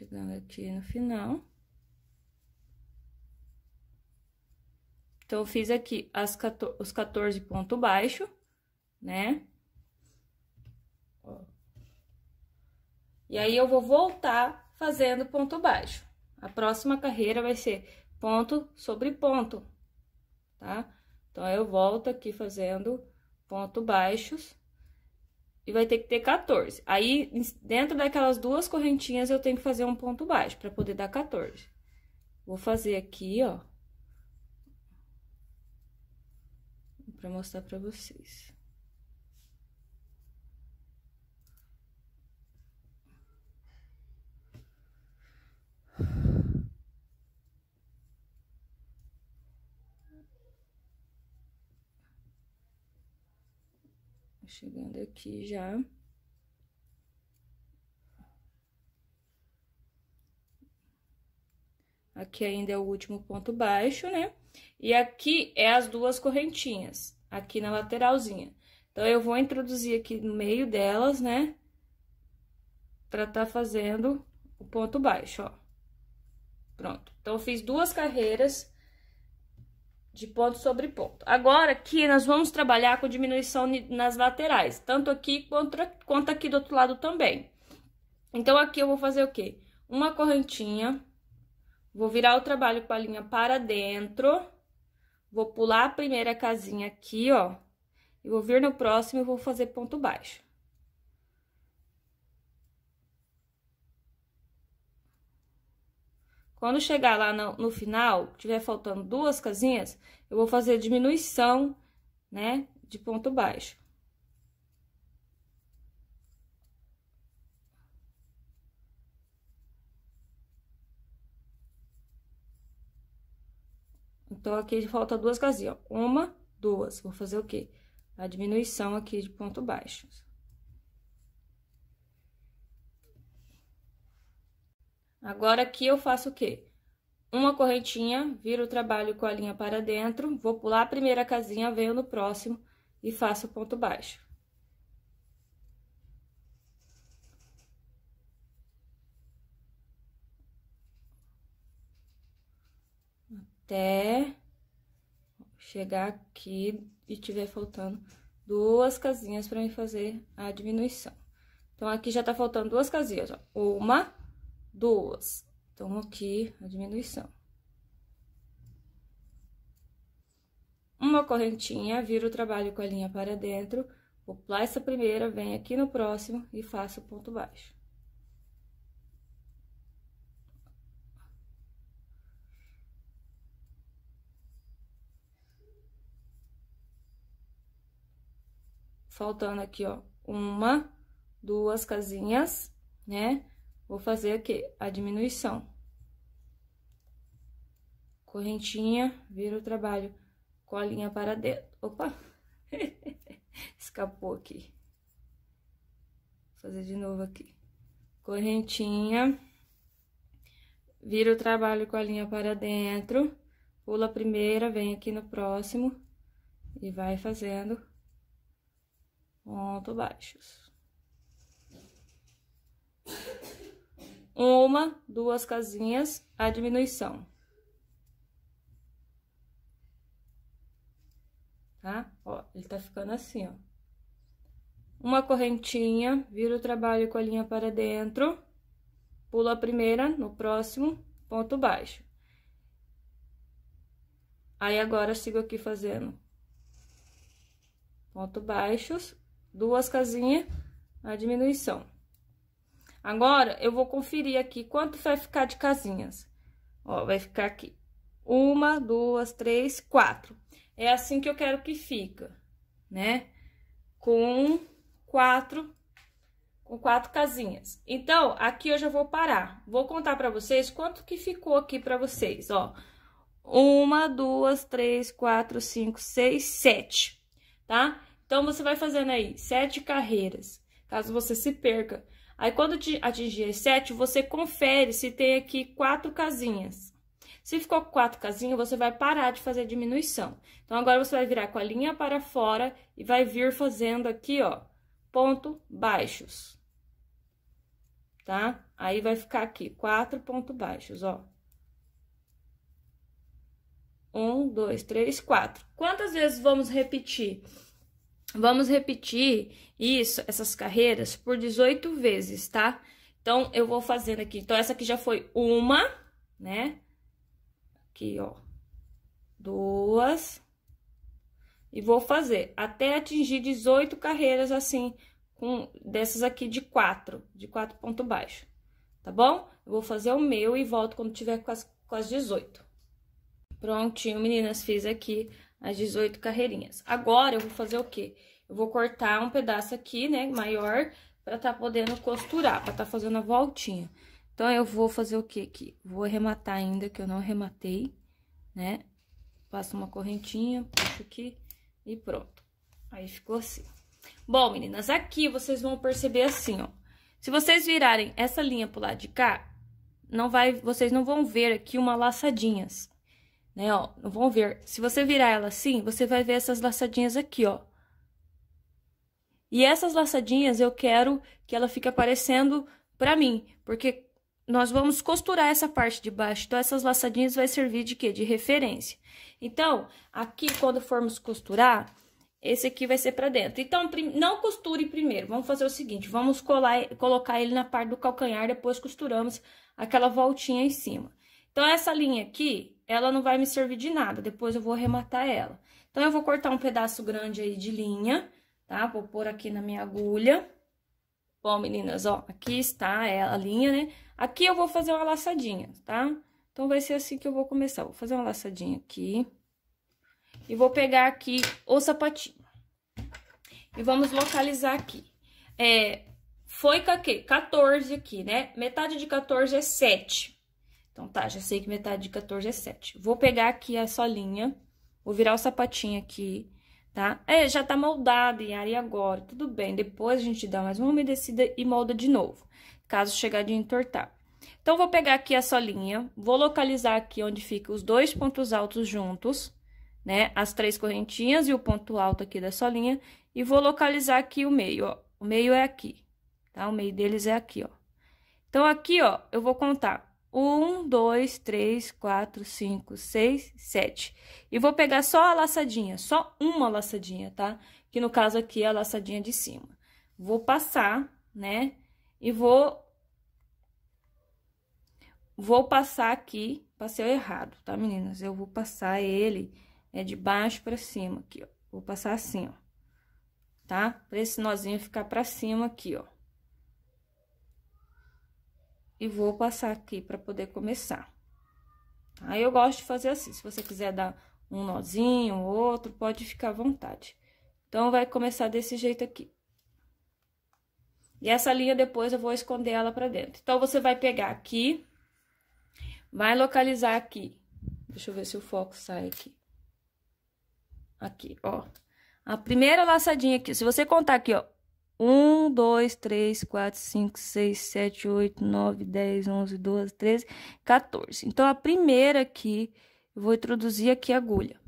Speaker 1: Chegando aqui no final. Então, eu fiz aqui as, os 14 pontos baixo, né? E aí, eu vou voltar fazendo ponto baixo. A próxima carreira vai ser ponto sobre ponto, tá? Então, eu volto aqui fazendo ponto baixos e vai ter que ter 14. Aí, dentro daquelas duas correntinhas, eu tenho que fazer um ponto baixo para poder dar 14. Vou fazer aqui, ó. Pra mostrar pra vocês. Chegando aqui já. Aqui ainda é o último ponto baixo, né? E aqui é as duas correntinhas, aqui na lateralzinha. Então, eu vou introduzir aqui no meio delas, né? Pra tá fazendo o ponto baixo, ó. Pronto. Então, eu fiz duas carreiras de ponto sobre ponto. Agora aqui nós vamos trabalhar com diminuição nas laterais, tanto aqui quanto, quanto aqui do outro lado também. Então, aqui eu vou fazer o quê? Uma correntinha, vou virar o trabalho com a linha para dentro, vou pular a primeira casinha aqui, ó, e vou vir no próximo e vou fazer ponto baixo. Quando chegar lá no, no final, tiver faltando duas casinhas, eu vou fazer diminuição, né, de ponto baixo. Então, aqui falta duas casinhas, ó. Uma, duas. Vou fazer o quê? A diminuição aqui de ponto baixo. Agora aqui eu faço o quê? Uma correntinha, viro o trabalho com a linha para dentro, vou pular a primeira casinha, venho no próximo e faço o ponto baixo. Até chegar aqui e tiver faltando duas casinhas para eu fazer a diminuição. Então, aqui já tá faltando duas casinhas, ó. Uma duas. Então, aqui, a diminuição. Uma correntinha, viro o trabalho com a linha para dentro, vou pular essa primeira, venho aqui no próximo e faço ponto baixo. Faltando aqui, ó, uma, duas casinhas, né? Vou fazer aqui a diminuição. Correntinha, vira o trabalho com a linha para dentro. Opa! Escapou aqui. Vou fazer de novo aqui. Correntinha, vira o trabalho com a linha para dentro, pula a primeira, vem aqui no próximo e vai fazendo ponto baixos. uma, duas casinhas, a diminuição. Tá? Ó, ele tá ficando assim, ó. Uma correntinha, vira o trabalho com a linha para dentro, pula a primeira, no próximo, ponto baixo. Aí, agora, sigo aqui fazendo ponto baixos, duas casinhas, a diminuição. Agora, eu vou conferir aqui quanto vai ficar de casinhas. Ó, vai ficar aqui. Uma, duas, três, quatro. É assim que eu quero que fica, né? Com quatro, com quatro casinhas. Então, aqui eu já vou parar. Vou contar pra vocês quanto que ficou aqui pra vocês, ó. Uma, duas, três, quatro, cinco, seis, sete, tá? Então, você vai fazendo aí sete carreiras. Caso você se perca, Aí, quando atingir as sete, você confere se tem aqui quatro casinhas. Se ficou quatro casinhas, você vai parar de fazer a diminuição. Então, agora você vai virar com a linha para fora e vai vir fazendo aqui, ó, ponto baixos. Tá? Aí, vai ficar aqui, quatro pontos baixos, ó. Um, dois, três, quatro. Quantas vezes vamos repetir? Vamos repetir isso, essas carreiras, por 18 vezes, tá? Então, eu vou fazendo aqui. Então, essa aqui já foi uma, né? Aqui, ó. Duas. E vou fazer até atingir 18 carreiras, assim, com dessas aqui de quatro, de quatro ponto baixo, tá bom? Eu vou fazer o meu e volto quando tiver com as, com as 18. Prontinho, meninas, fiz aqui as 18 carreirinhas. Agora, eu vou fazer o quê? Eu vou cortar um pedaço aqui, né, maior, pra tá podendo costurar, pra tá fazendo a voltinha. Então, eu vou fazer o quê aqui? Vou arrematar ainda, que eu não arrematei, né? Passo uma correntinha, puxo aqui e pronto. Aí, ficou assim. Bom, meninas, aqui vocês vão perceber assim, ó. Se vocês virarem essa linha pro lado de cá, não vai, vocês não vão ver aqui uma laçadinhas né, ó, não vão ver. Se você virar ela assim, você vai ver essas laçadinhas aqui, ó. E essas laçadinhas eu quero que ela fique aparecendo pra mim, porque nós vamos costurar essa parte de baixo, então essas laçadinhas vai servir de quê? De referência. Então, aqui quando formos costurar, esse aqui vai ser pra dentro. Então, não costure primeiro, vamos fazer o seguinte, vamos colar, colocar ele na parte do calcanhar, depois costuramos aquela voltinha em cima. Então, essa linha aqui, ela não vai me servir de nada, depois eu vou arrematar ela. Então, eu vou cortar um pedaço grande aí de linha, tá? Vou pôr aqui na minha agulha. Bom, meninas, ó, aqui está a linha, né? Aqui eu vou fazer uma laçadinha, tá? Então, vai ser assim que eu vou começar. Vou fazer uma laçadinha aqui. E vou pegar aqui o sapatinho. E vamos localizar aqui. É, foi com 14 aqui, né? Metade de 14 é 7. Então, tá, já sei que metade de 14 é 7. Vou pegar aqui a solinha, vou virar o sapatinho aqui, tá? É, já tá moldado, Yara, e agora? Tudo bem, depois a gente dá mais uma umedecida e molda de novo, caso chegar de entortar. Então, vou pegar aqui a solinha, vou localizar aqui onde fica os dois pontos altos juntos, né? As três correntinhas e o ponto alto aqui da solinha, e vou localizar aqui o meio, ó. O meio é aqui, tá? O meio deles é aqui, ó. Então, aqui, ó, eu vou contar um, dois, três, quatro, cinco, seis, sete. E vou pegar só a laçadinha, só uma laçadinha, tá? Que no caso aqui é a laçadinha de cima. Vou passar, né? E vou... Vou passar aqui, passei errado, tá, meninas? Eu vou passar ele é de baixo pra cima aqui, ó. Vou passar assim, ó. Tá? Pra esse nozinho ficar pra cima aqui, ó e vou passar aqui para poder começar. Aí eu gosto de fazer assim, se você quiser dar um nozinho, outro, pode ficar à vontade. Então, vai começar desse jeito aqui. E essa linha depois eu vou esconder ela pra dentro. Então, você vai pegar aqui, vai localizar aqui. Deixa eu ver se o foco sai aqui. Aqui, ó. A primeira laçadinha aqui, se você contar aqui, ó, 1, 2, 3, 4, 5, 6, 7, 8, 9, 10, 11, 12, 13, 14. Então, a primeira aqui, eu vou introduzir aqui a agulha.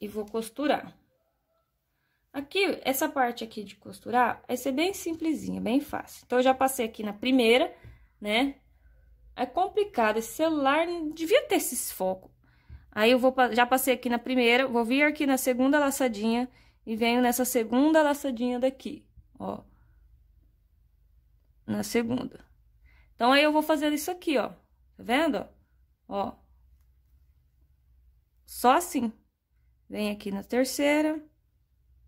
Speaker 1: E vou costurar. Aqui, essa parte aqui de costurar, vai ser bem simplesinha, bem fácil. Então, eu já passei aqui na primeira, né? É complicado, esse celular devia ter esses focos. Aí, eu vou, já passei aqui na primeira, vou vir aqui na segunda laçadinha e venho nessa segunda laçadinha daqui, ó. Na segunda. Então, aí eu vou fazer isso aqui, ó. Tá vendo? Ó. Só assim. Vem aqui na terceira,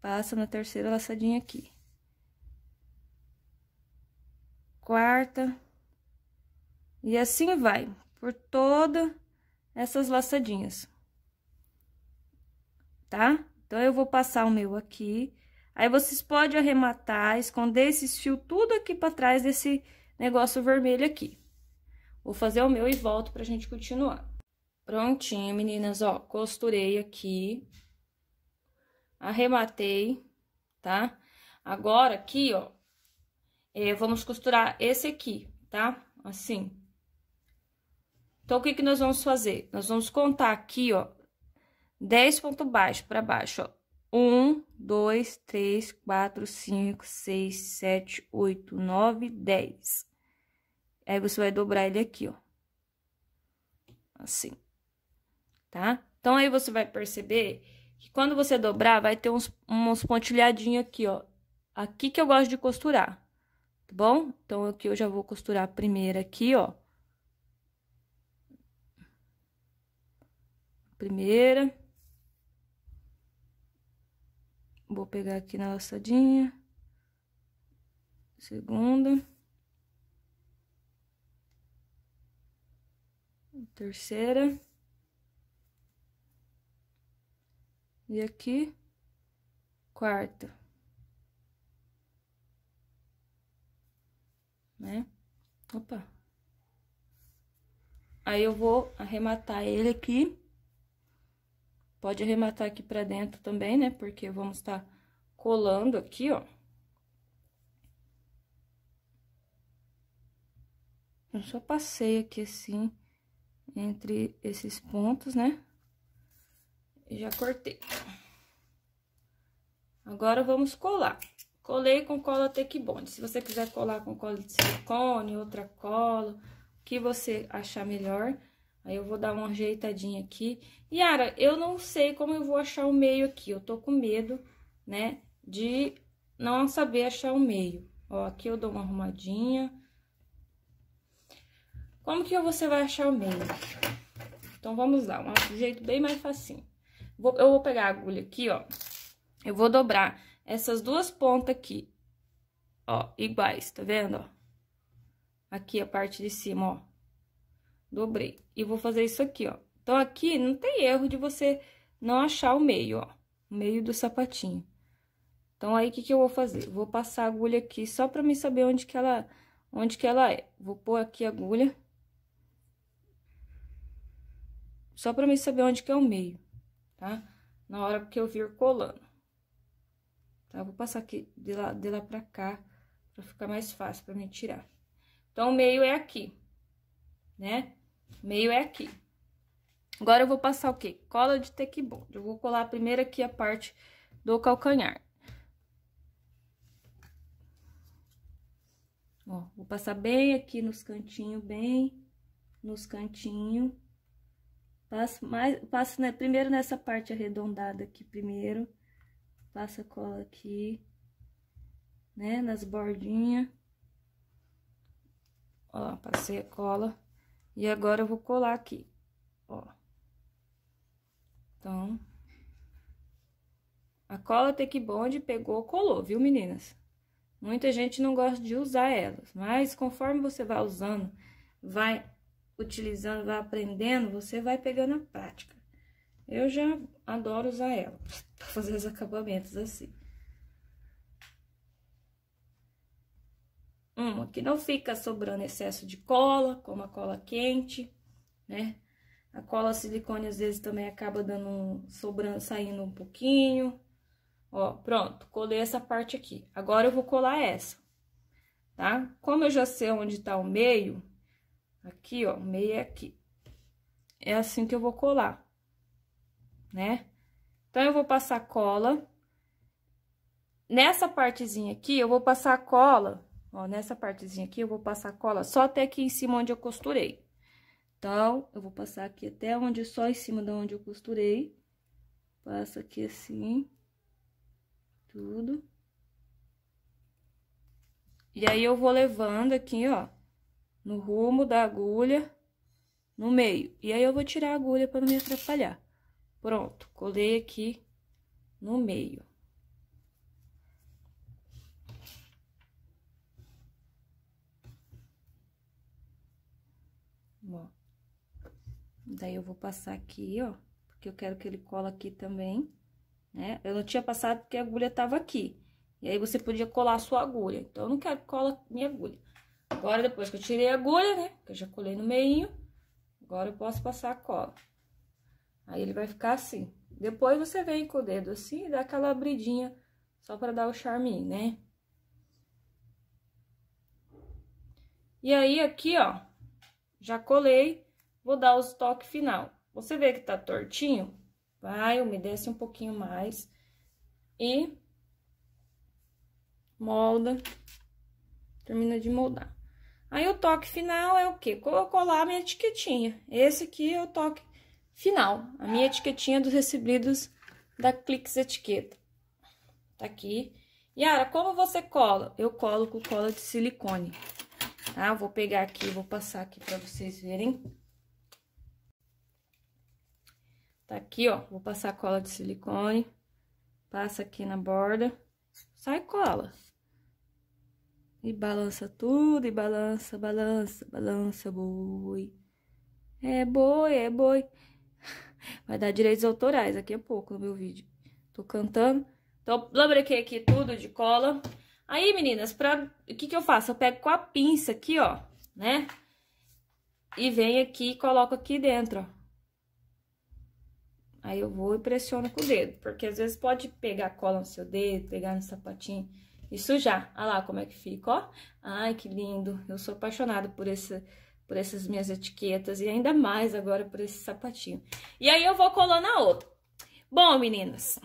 Speaker 1: passa na terceira laçadinha aqui. Quarta. E assim vai, por todas essas laçadinhas. Tá? Então, eu vou passar o meu aqui. Aí, vocês podem arrematar, esconder esses fios tudo aqui pra trás desse negócio vermelho aqui. Vou fazer o meu e volto pra gente continuar. Prontinho, meninas, ó, costurei aqui. Arrematei, tá? Agora, aqui, ó, é, vamos costurar esse aqui, tá? Assim. Então, o que que nós vamos fazer? Nós vamos contar aqui, ó, 10 pontos baixos para baixo, ó. 1, 2, 3, 4, 5, 6, 7, 8, 9, 10. Aí, você vai dobrar ele aqui, ó. Assim, tá? Então, aí, você vai perceber que quando você dobrar, vai ter uns, uns pontilhadinhos aqui, ó. Aqui que eu gosto de costurar, tá bom? Então, aqui eu já vou costurar a primeira aqui, ó. Primeira. Vou pegar aqui na laçadinha. Segunda. Terceira. E aqui, quarta. Né? Opa. Aí eu vou arrematar ele aqui. Pode arrematar aqui pra dentro também, né? Porque vamos estar tá colando aqui, ó. Eu só passei aqui assim, entre esses pontos, né? E já cortei. Agora, vamos colar. Colei com cola Take Bond. Se você quiser colar com cola de silicone, outra cola, o que você achar melhor... Aí eu vou dar uma ajeitadinha aqui. Yara, eu não sei como eu vou achar o meio aqui. Eu tô com medo, né, de não saber achar o meio. Ó, aqui eu dou uma arrumadinha. Como que você vai achar o meio? Então, vamos lá, um jeito bem mais facinho. Vou, eu vou pegar a agulha aqui, ó. Eu vou dobrar essas duas pontas aqui, ó, iguais, tá vendo, ó? Aqui a parte de cima, ó dobrei. E vou fazer isso aqui, ó. Então, aqui não tem erro de você não achar o meio, ó. O meio do sapatinho. Então, aí, o que que eu vou fazer? Vou passar a agulha aqui só pra mim saber onde que ela, onde que ela é. Vou pôr aqui a agulha. Só pra mim saber onde que é o meio, tá? Na hora que eu vir colando. Tá? Vou passar aqui de lá, de lá pra cá, pra ficar mais fácil pra mim tirar. Então, o meio é aqui né? Meio é aqui. Agora eu vou passar o quê? Cola de tecbond. Eu vou colar primeiro aqui a parte do calcanhar. Ó, vou passar bem aqui nos cantinhos, bem nos cantinhos. Passo mais, passo né, primeiro nessa parte arredondada aqui primeiro. Passa cola aqui, né, nas bordinhas. Ó, passei a cola. E agora, eu vou colar aqui, ó. Então, a cola Tech Bond pegou, colou, viu, meninas? Muita gente não gosta de usar elas, mas conforme você vai usando, vai utilizando, vai aprendendo, você vai pegando a prática. Eu já adoro usar ela para fazer os acabamentos assim. Hum. Uma que não fica sobrando excesso de cola, como a cola quente, né? A cola silicone às vezes também acaba dando sobrando, saindo um pouquinho. Ó, pronto, colei essa parte aqui. Agora eu vou colar essa, tá? Como eu já sei onde tá o meio, aqui, ó, o meio é aqui. É assim que eu vou colar, né? Então, eu vou passar cola. Nessa partezinha aqui, eu vou passar cola Ó, nessa partezinha aqui, eu vou passar cola só até aqui em cima onde eu costurei. Então, eu vou passar aqui até onde, só em cima de onde eu costurei. Passa aqui assim. Tudo. E aí, eu vou levando aqui, ó, no rumo da agulha, no meio. E aí, eu vou tirar a agulha pra não me atrapalhar. Pronto, colei aqui no meio. Daí, eu vou passar aqui, ó, porque eu quero que ele cola aqui também, né? Eu não tinha passado porque a agulha tava aqui. E aí, você podia colar a sua agulha. Então, eu não quero que cola minha agulha. Agora, depois que eu tirei a agulha, né? Que eu já colei no meinho, agora eu posso passar a cola. Aí, ele vai ficar assim. Depois, você vem com o dedo assim e dá aquela abridinha, só pra dar o charminho, né? E aí, aqui, ó, já colei vou dar o toques final. Você vê que tá tortinho? Vai, umedece um pouquinho mais e molda, termina de moldar. Aí o toque final é o quê? Colar a minha etiquetinha. Esse aqui é o toque final, a minha etiquetinha dos recebidos da Clix Etiqueta. Tá aqui. Yara, como você cola? Eu colo com cola de silicone, tá? vou pegar aqui, vou passar aqui para vocês verem. Tá aqui, ó, vou passar cola de silicone, passa aqui na borda, sai cola. E balança tudo, e balança, balança, balança, boi. É boi, é boi. Vai dar direitos autorais daqui a pouco no meu vídeo. Tô cantando. Então, lambrequei aqui tudo de cola. Aí, meninas, pra... o que que eu faço? Eu pego com a pinça aqui, ó, né? E venho aqui e coloco aqui dentro, ó. Aí eu vou e pressiono com o dedo, porque às vezes pode pegar cola no seu dedo, pegar no sapatinho e sujar. Olha lá como é que fica, ó. Ai, que lindo. Eu sou apaixonada por esse por essas minhas etiquetas e ainda mais agora por esse sapatinho. E aí eu vou colando a outra. Bom, meninas,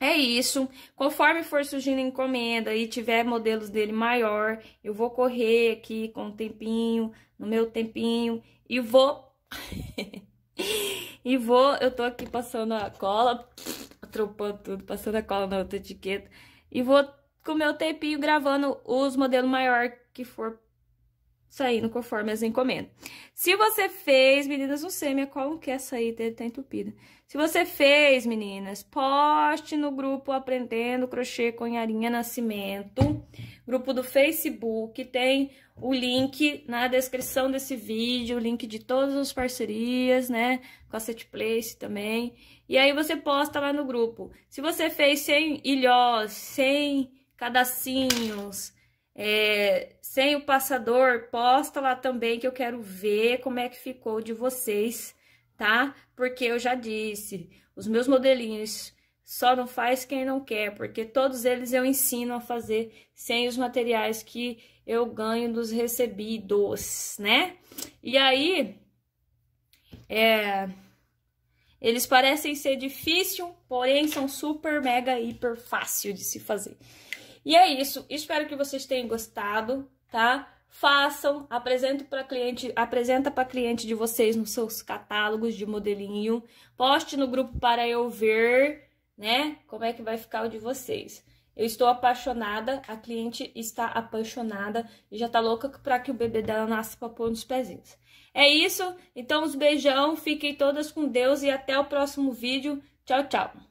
Speaker 1: é isso. Conforme for surgindo encomenda e tiver modelos dele maior, eu vou correr aqui com um tempinho, no meu tempinho, e vou... E vou, eu tô aqui passando a cola, atropando tudo, passando a cola na outra etiqueta. E vou com o meu tempinho gravando os modelos maior que for saindo conforme as encomendas. Se você fez, meninas, não sei, minha cola não quer sair, dele tá entupida. Se você fez, meninas, poste no grupo Aprendendo Crochê com Yarinha Nascimento, grupo do Facebook, tem o link na descrição desse vídeo, o link de todas as parcerias, né, com a Set Place também. E aí você posta lá no grupo. Se você fez sem ilhós, sem cadacinhos, é, sem o passador, posta lá também que eu quero ver como é que ficou de vocês, tá? Porque eu já disse, os meus modelinhos só não faz quem não quer, porque todos eles eu ensino a fazer sem os materiais que eu ganho dos recebidos, né? E aí, é, eles parecem ser difícil, porém são super, mega, hiper fácil de se fazer. E é isso, espero que vocês tenham gostado, tá? façam, apresenta para cliente, apresenta para cliente de vocês nos seus catálogos de modelinho, poste no grupo para eu ver, né? Como é que vai ficar o de vocês? Eu estou apaixonada, a cliente está apaixonada e já tá louca para que o bebê dela nasça para pôr nos pezinhos. É isso, então uns beijão, fiquem todas com Deus e até o próximo vídeo. Tchau, tchau.